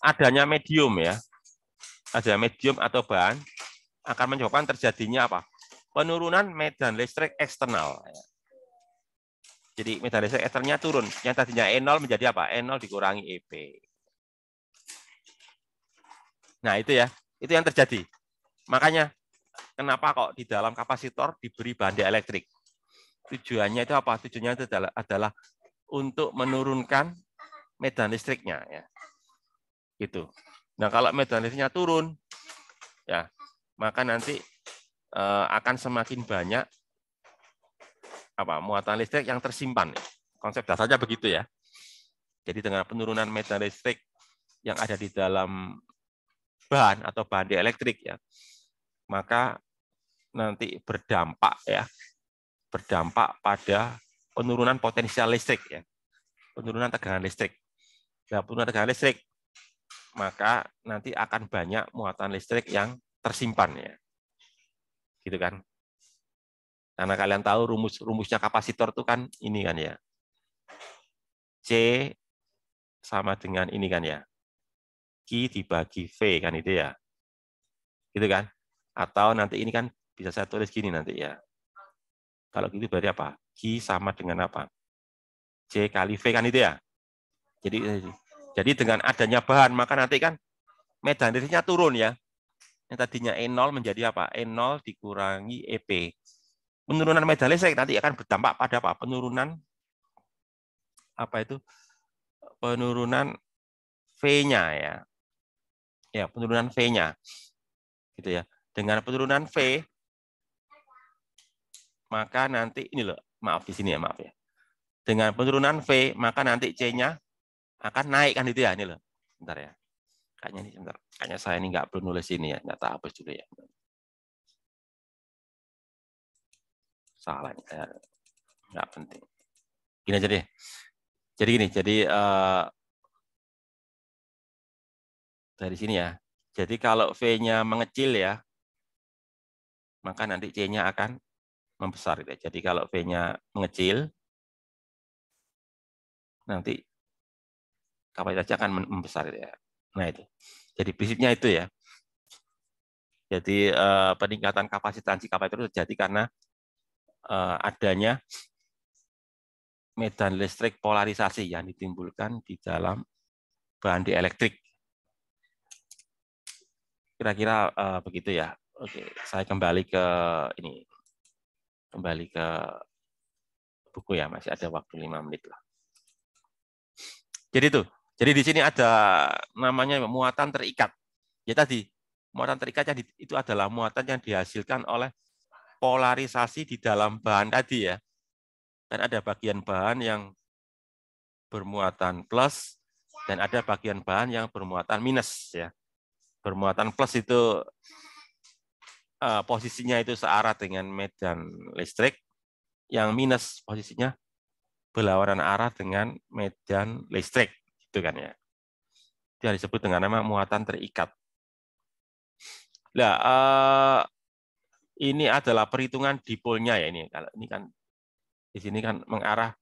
Adanya medium ya. ada medium atau bahan akan menyebabkan terjadinya apa? Penurunan medan listrik eksternal. Ya. Jadi medan listrik eternya eh, turun. Yang tadinya E0 menjadi apa? E0 dikurangi EP. Nah, itu ya. Itu yang terjadi. Makanya kenapa kok di dalam kapasitor diberi bahan elektrik? Tujuannya itu apa? Tujuannya itu adalah, adalah untuk menurunkan medan listriknya ya. Gitu. Nah, kalau medan listriknya turun ya, maka nanti eh, akan semakin banyak apa muatan listrik yang tersimpan. Konsep dasarnya begitu ya. Jadi dengan penurunan medan listrik yang ada di dalam bahan atau bahan dielektrik ya, maka nanti berdampak ya, berdampak pada penurunan potensial listrik ya, penurunan tegangan listrik. Nah, penurunan tegangan listrik maka nanti akan banyak muatan listrik yang tersimpan ya. Gitu kan? Karena kalian tahu rumus rumusnya kapasitor itu kan ini kan ya. C sama dengan ini kan ya. Q dibagi V kan itu ya. Gitu kan? Atau nanti ini kan bisa saya tulis gini nanti ya. Kalau gitu berarti apa? Q sama dengan apa? C kali V kan itu ya. Jadi jadi dengan adanya bahan maka nanti kan medan listriknya turun ya. Yang tadinya E0 menjadi apa? E0 dikurangi EP penurunan medali listrik nanti akan berdampak pada apa? Penurunan apa itu? Penurunan V-nya ya. Ya, penurunan V-nya. Gitu ya. Dengan penurunan V maka nanti ini loh, maaf di sini ya, maaf ya. Dengan penurunan V maka nanti C-nya akan naik kan itu ya, ini loh. Bentar ya. Kayaknya ini bentar. Kayaknya saya ini nggak perlu nulis ini ya, nggak tahu hapus dulu ya. salah eh, nggak penting gini aja deh jadi gini jadi uh, dari sini ya jadi kalau v-nya mengecil ya maka nanti c-nya akan membesar gitu ya. jadi kalau v-nya mengecil nanti kapasitasnya akan membesar gitu ya nah itu jadi prinsipnya itu ya jadi eh, peningkatan kapasitansi kapasitas itu terjadi karena Eh, adanya medan listrik polarisasi yang ditimbulkan di dalam bahan di elektrik. Kira-kira eh, begitu ya. Oke, saya kembali ke ini. Kembali ke buku ya, masih ada waktu 5 menit lah. Jadi itu. Jadi di sini ada namanya muatan terikat. Ya tadi, muatan terikat itu adalah muatan yang dihasilkan oleh polarisasi di dalam bahan tadi ya. dan ada bagian bahan yang bermuatan plus dan ada bagian bahan yang bermuatan minus ya. Bermuatan plus itu eh, posisinya itu searah dengan medan listrik, yang minus posisinya berlawanan arah dengan medan listrik, gitu kan ya. Itu disebut dengan nama muatan terikat. Nah, ini adalah perhitungan dipolnya ya ini. Kalau ini kan di sini kan mengarah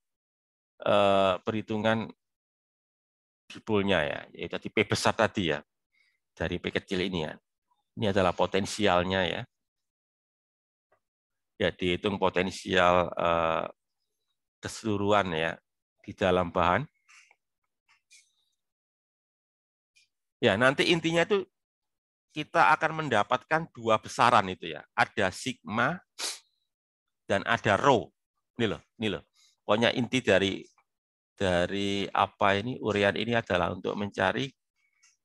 eh, perhitungan dipolnya ya, yaitu tadi P besar tadi ya. Dari P kecil ini ya. Ini adalah potensialnya ya. Ya dihitung potensial eh, keseluruhan ya di dalam bahan. Ya, nanti intinya itu kita akan mendapatkan dua besaran itu ya. Ada sigma dan ada rho. Ini loh, ini loh. Pokoknya inti dari dari apa ini urian ini adalah untuk mencari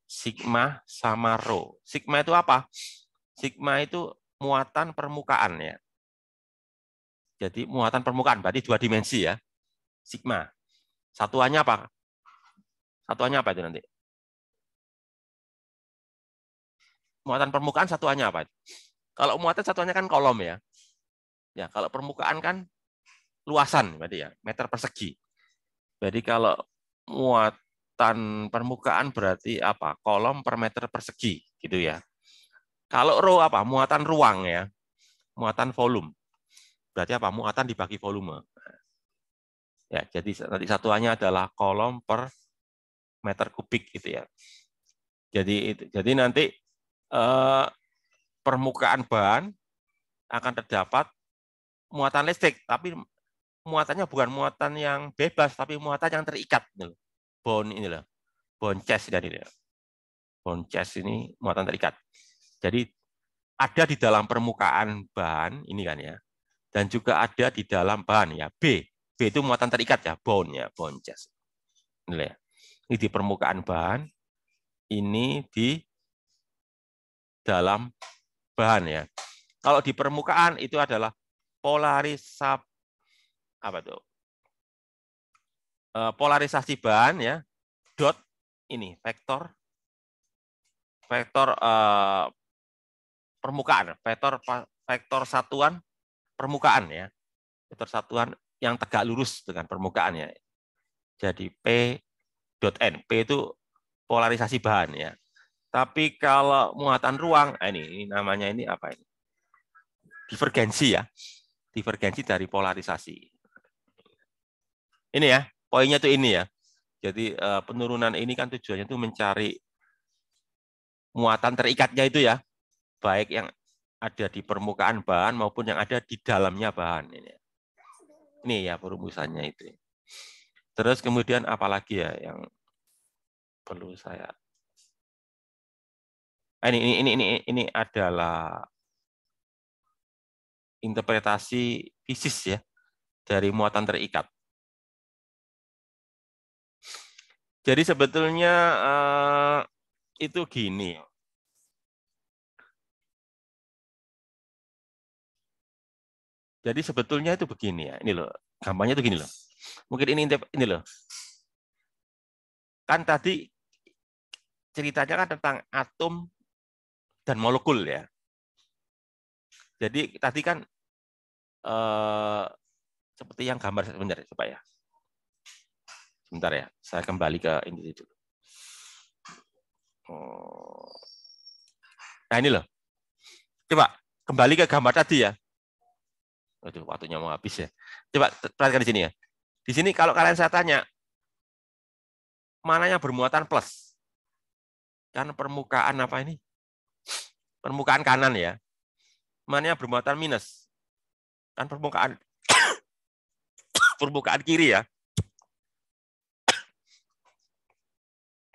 sigma sama rho. Sigma itu apa? Sigma itu muatan permukaan ya. Jadi muatan permukaan berarti dua dimensi ya. Sigma. Satuannya apa? Satuannya apa itu nanti? Muatan permukaan satuannya apa? Kalau muatan satuannya kan kolom ya. Ya, kalau permukaan kan luasan berarti ya, meter persegi. Jadi kalau muatan permukaan berarti apa? Kolom per meter persegi gitu ya. Kalau row apa? Muatan ruang ya. Muatan volume. Berarti apa? Muatan dibagi volume. Ya, jadi nanti satuannya adalah kolom per meter kubik gitu ya. Jadi jadi nanti eh, permukaan bahan akan terdapat muatan listrik, tapi muatannya bukan muatan yang bebas, tapi muatan yang terikat. Gitu bone ini loh, bone chest dan ini. bone chest ini muatan terikat. Jadi ada di dalam permukaan bahan ini kan ya, dan juga ada di dalam bahan ya B. B itu muatan terikat ya, bone ya, bone chest. Ini, ya. ini di permukaan bahan, ini di dalam bahan ya. Kalau di permukaan itu adalah polarisap apa tuh? Eh, polarisasi bahan ya. dot ini vektor vektor eh, permukaan, vektor vektor satuan permukaan ya. Vektor satuan yang tegak lurus dengan permukaannya. Jadi P dot N. P itu polarisasi bahan ya. Tapi kalau muatan ruang, ah, ini, ini namanya ini apa ini? Divergensi ya. Divergensi dari polarisasi. Ini ya, poinnya tuh ini ya. Jadi eh, penurunan ini kan tujuannya tuh mencari muatan terikatnya itu ya. Baik yang ada di permukaan bahan maupun yang ada di dalamnya bahan ini. Ya. Ini ya perumusannya itu. Terus kemudian apalagi ya yang perlu saya Eh, ini ini ini ini ini adalah interpretasi fisis ya dari muatan terikat. Jadi sebetulnya uh, itu gini. Jadi sebetulnya itu begini ya. Ini loh, gampangnya itu gini loh. Mungkin ini ini loh. Kan tadi ceritanya kan tentang atom dan molekul ya. Jadi tadi kan eh, seperti yang gambar sebentar ya, coba ya. Sebentar ya, saya kembali ke ini dulu. Oh. Nah ini loh. Coba kembali ke gambar tadi ya. Aduh, waktunya mau habis ya. Coba perhatikan di sini ya. Di sini kalau kalian saya tanya, mana yang bermuatan plus? Kan permukaan apa ini? permukaan kanan ya. Mana bermuatan minus. Kan permukaan permukaan kiri ya.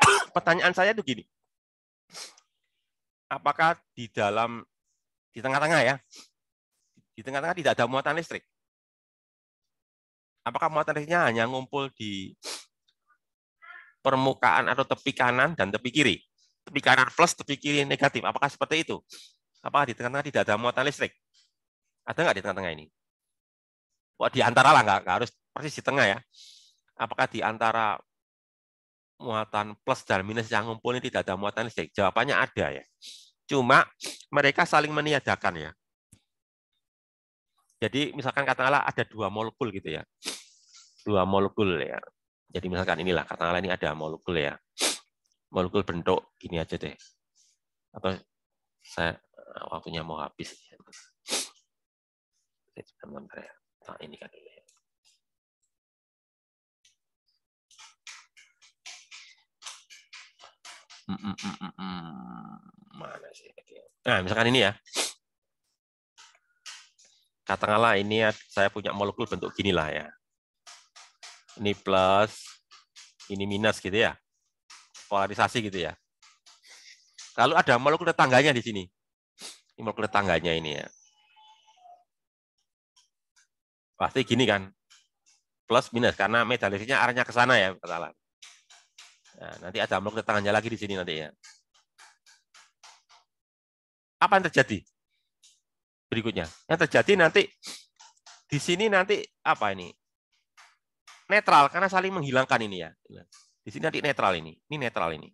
Pertanyaan saya tuh gini. Apakah di dalam di tengah-tengah ya? Di tengah-tengah tidak ada muatan listrik. Apakah muatan listriknya hanya ngumpul di permukaan atau tepi kanan dan tepi kiri? tepi kanan plus, tepi kiri negatif. Apakah seperti itu? Apakah di tengah-tengah tidak ada muatan listrik? Ada nggak di tengah-tengah ini? Wah, di antara lah, nggak, nggak harus persis di tengah ya. Apakah di antara muatan plus dan minus yang ngumpul tidak ada muatan listrik? Jawabannya ada ya. Cuma mereka saling meniadakan ya. Jadi misalkan katakanlah ada dua molekul gitu ya. Dua molekul ya. Jadi misalkan inilah katakanlah ini ada molekul ya molekul bentuk gini aja deh. Atau saya waktunya mau habis. Nah, ini kan dulu ya. hmm, hmm, hmm, Mana sih? Nah, misalkan ini ya. Katakanlah ini saya punya molekul bentuk gini lah ya. Ini plus, ini minus gitu ya polarisasi gitu ya. Lalu ada molekul tetangganya di sini. Ini molekul tetangganya ini ya. Pasti gini kan. Plus minus karena medan arahnya ke sana ya, salah. Nah, nanti ada molekul tetangganya lagi di sini nanti ya. Apa yang terjadi? Berikutnya. Yang terjadi nanti di sini nanti apa ini? Netral karena saling menghilangkan ini ya. Di sini nanti netral ini. Ini netral ini.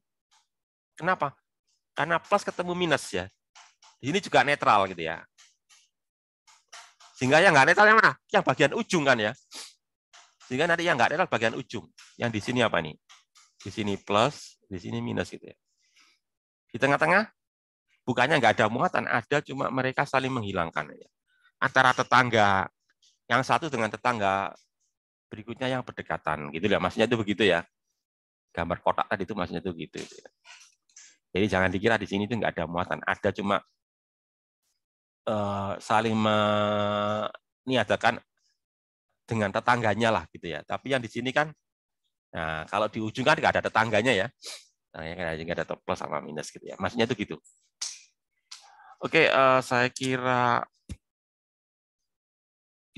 Kenapa? Karena plus ketemu minus ya. Di sini juga netral gitu ya. Sehingga yang nggak netral yang mana? Yang bagian ujung kan ya. Sehingga nanti yang nggak netral bagian ujung. Yang di sini apa nih? Di sini plus, di sini minus gitu ya. Di tengah-tengah bukannya nggak ada muatan, ada cuma mereka saling menghilangkan ya. Antara tetangga yang satu dengan tetangga berikutnya yang berdekatan gitu ya. Maksudnya itu begitu ya gambar kotak tadi itu maksudnya itu gitu. gitu ya. Jadi jangan dikira di sini itu nggak ada muatan, ada cuma uh, saling meniadakan dengan tetangganya lah gitu ya. Tapi yang di sini kan, nah kalau di ujung kan nggak ada tetangganya ya, nah, ya kan, nggak ada, ada plus sama minus gitu ya. Maksudnya itu gitu. Oke, uh, saya kira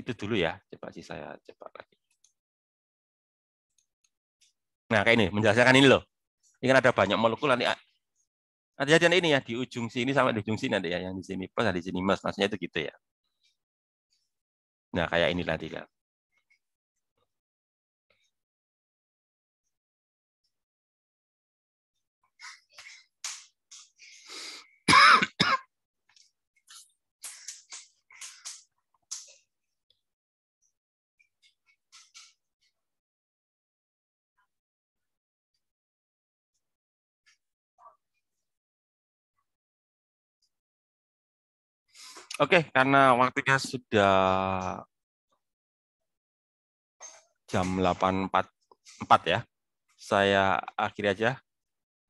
itu dulu ya. Coba sih saya cepat lagi. Nah, kayak ini, menjelaskan ini loh. Ini kan ada banyak molekul nanti ah, Nanti hati ini ya di ujung sini sama di ujung sini nanti ya yang di sini plus di sini minus maksudnya itu gitu ya. Nah, kayak ini nanti kan. Oke, karena waktunya sudah jam 8.44 ya. Saya akhiri aja.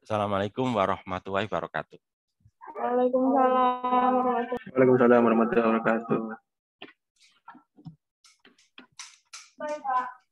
Assalamualaikum warahmatullahi wabarakatuh. Waalaikumsalam warahmatullahi Waalaikumsalam warahmatullahi wabarakatuh. Bye, Pak.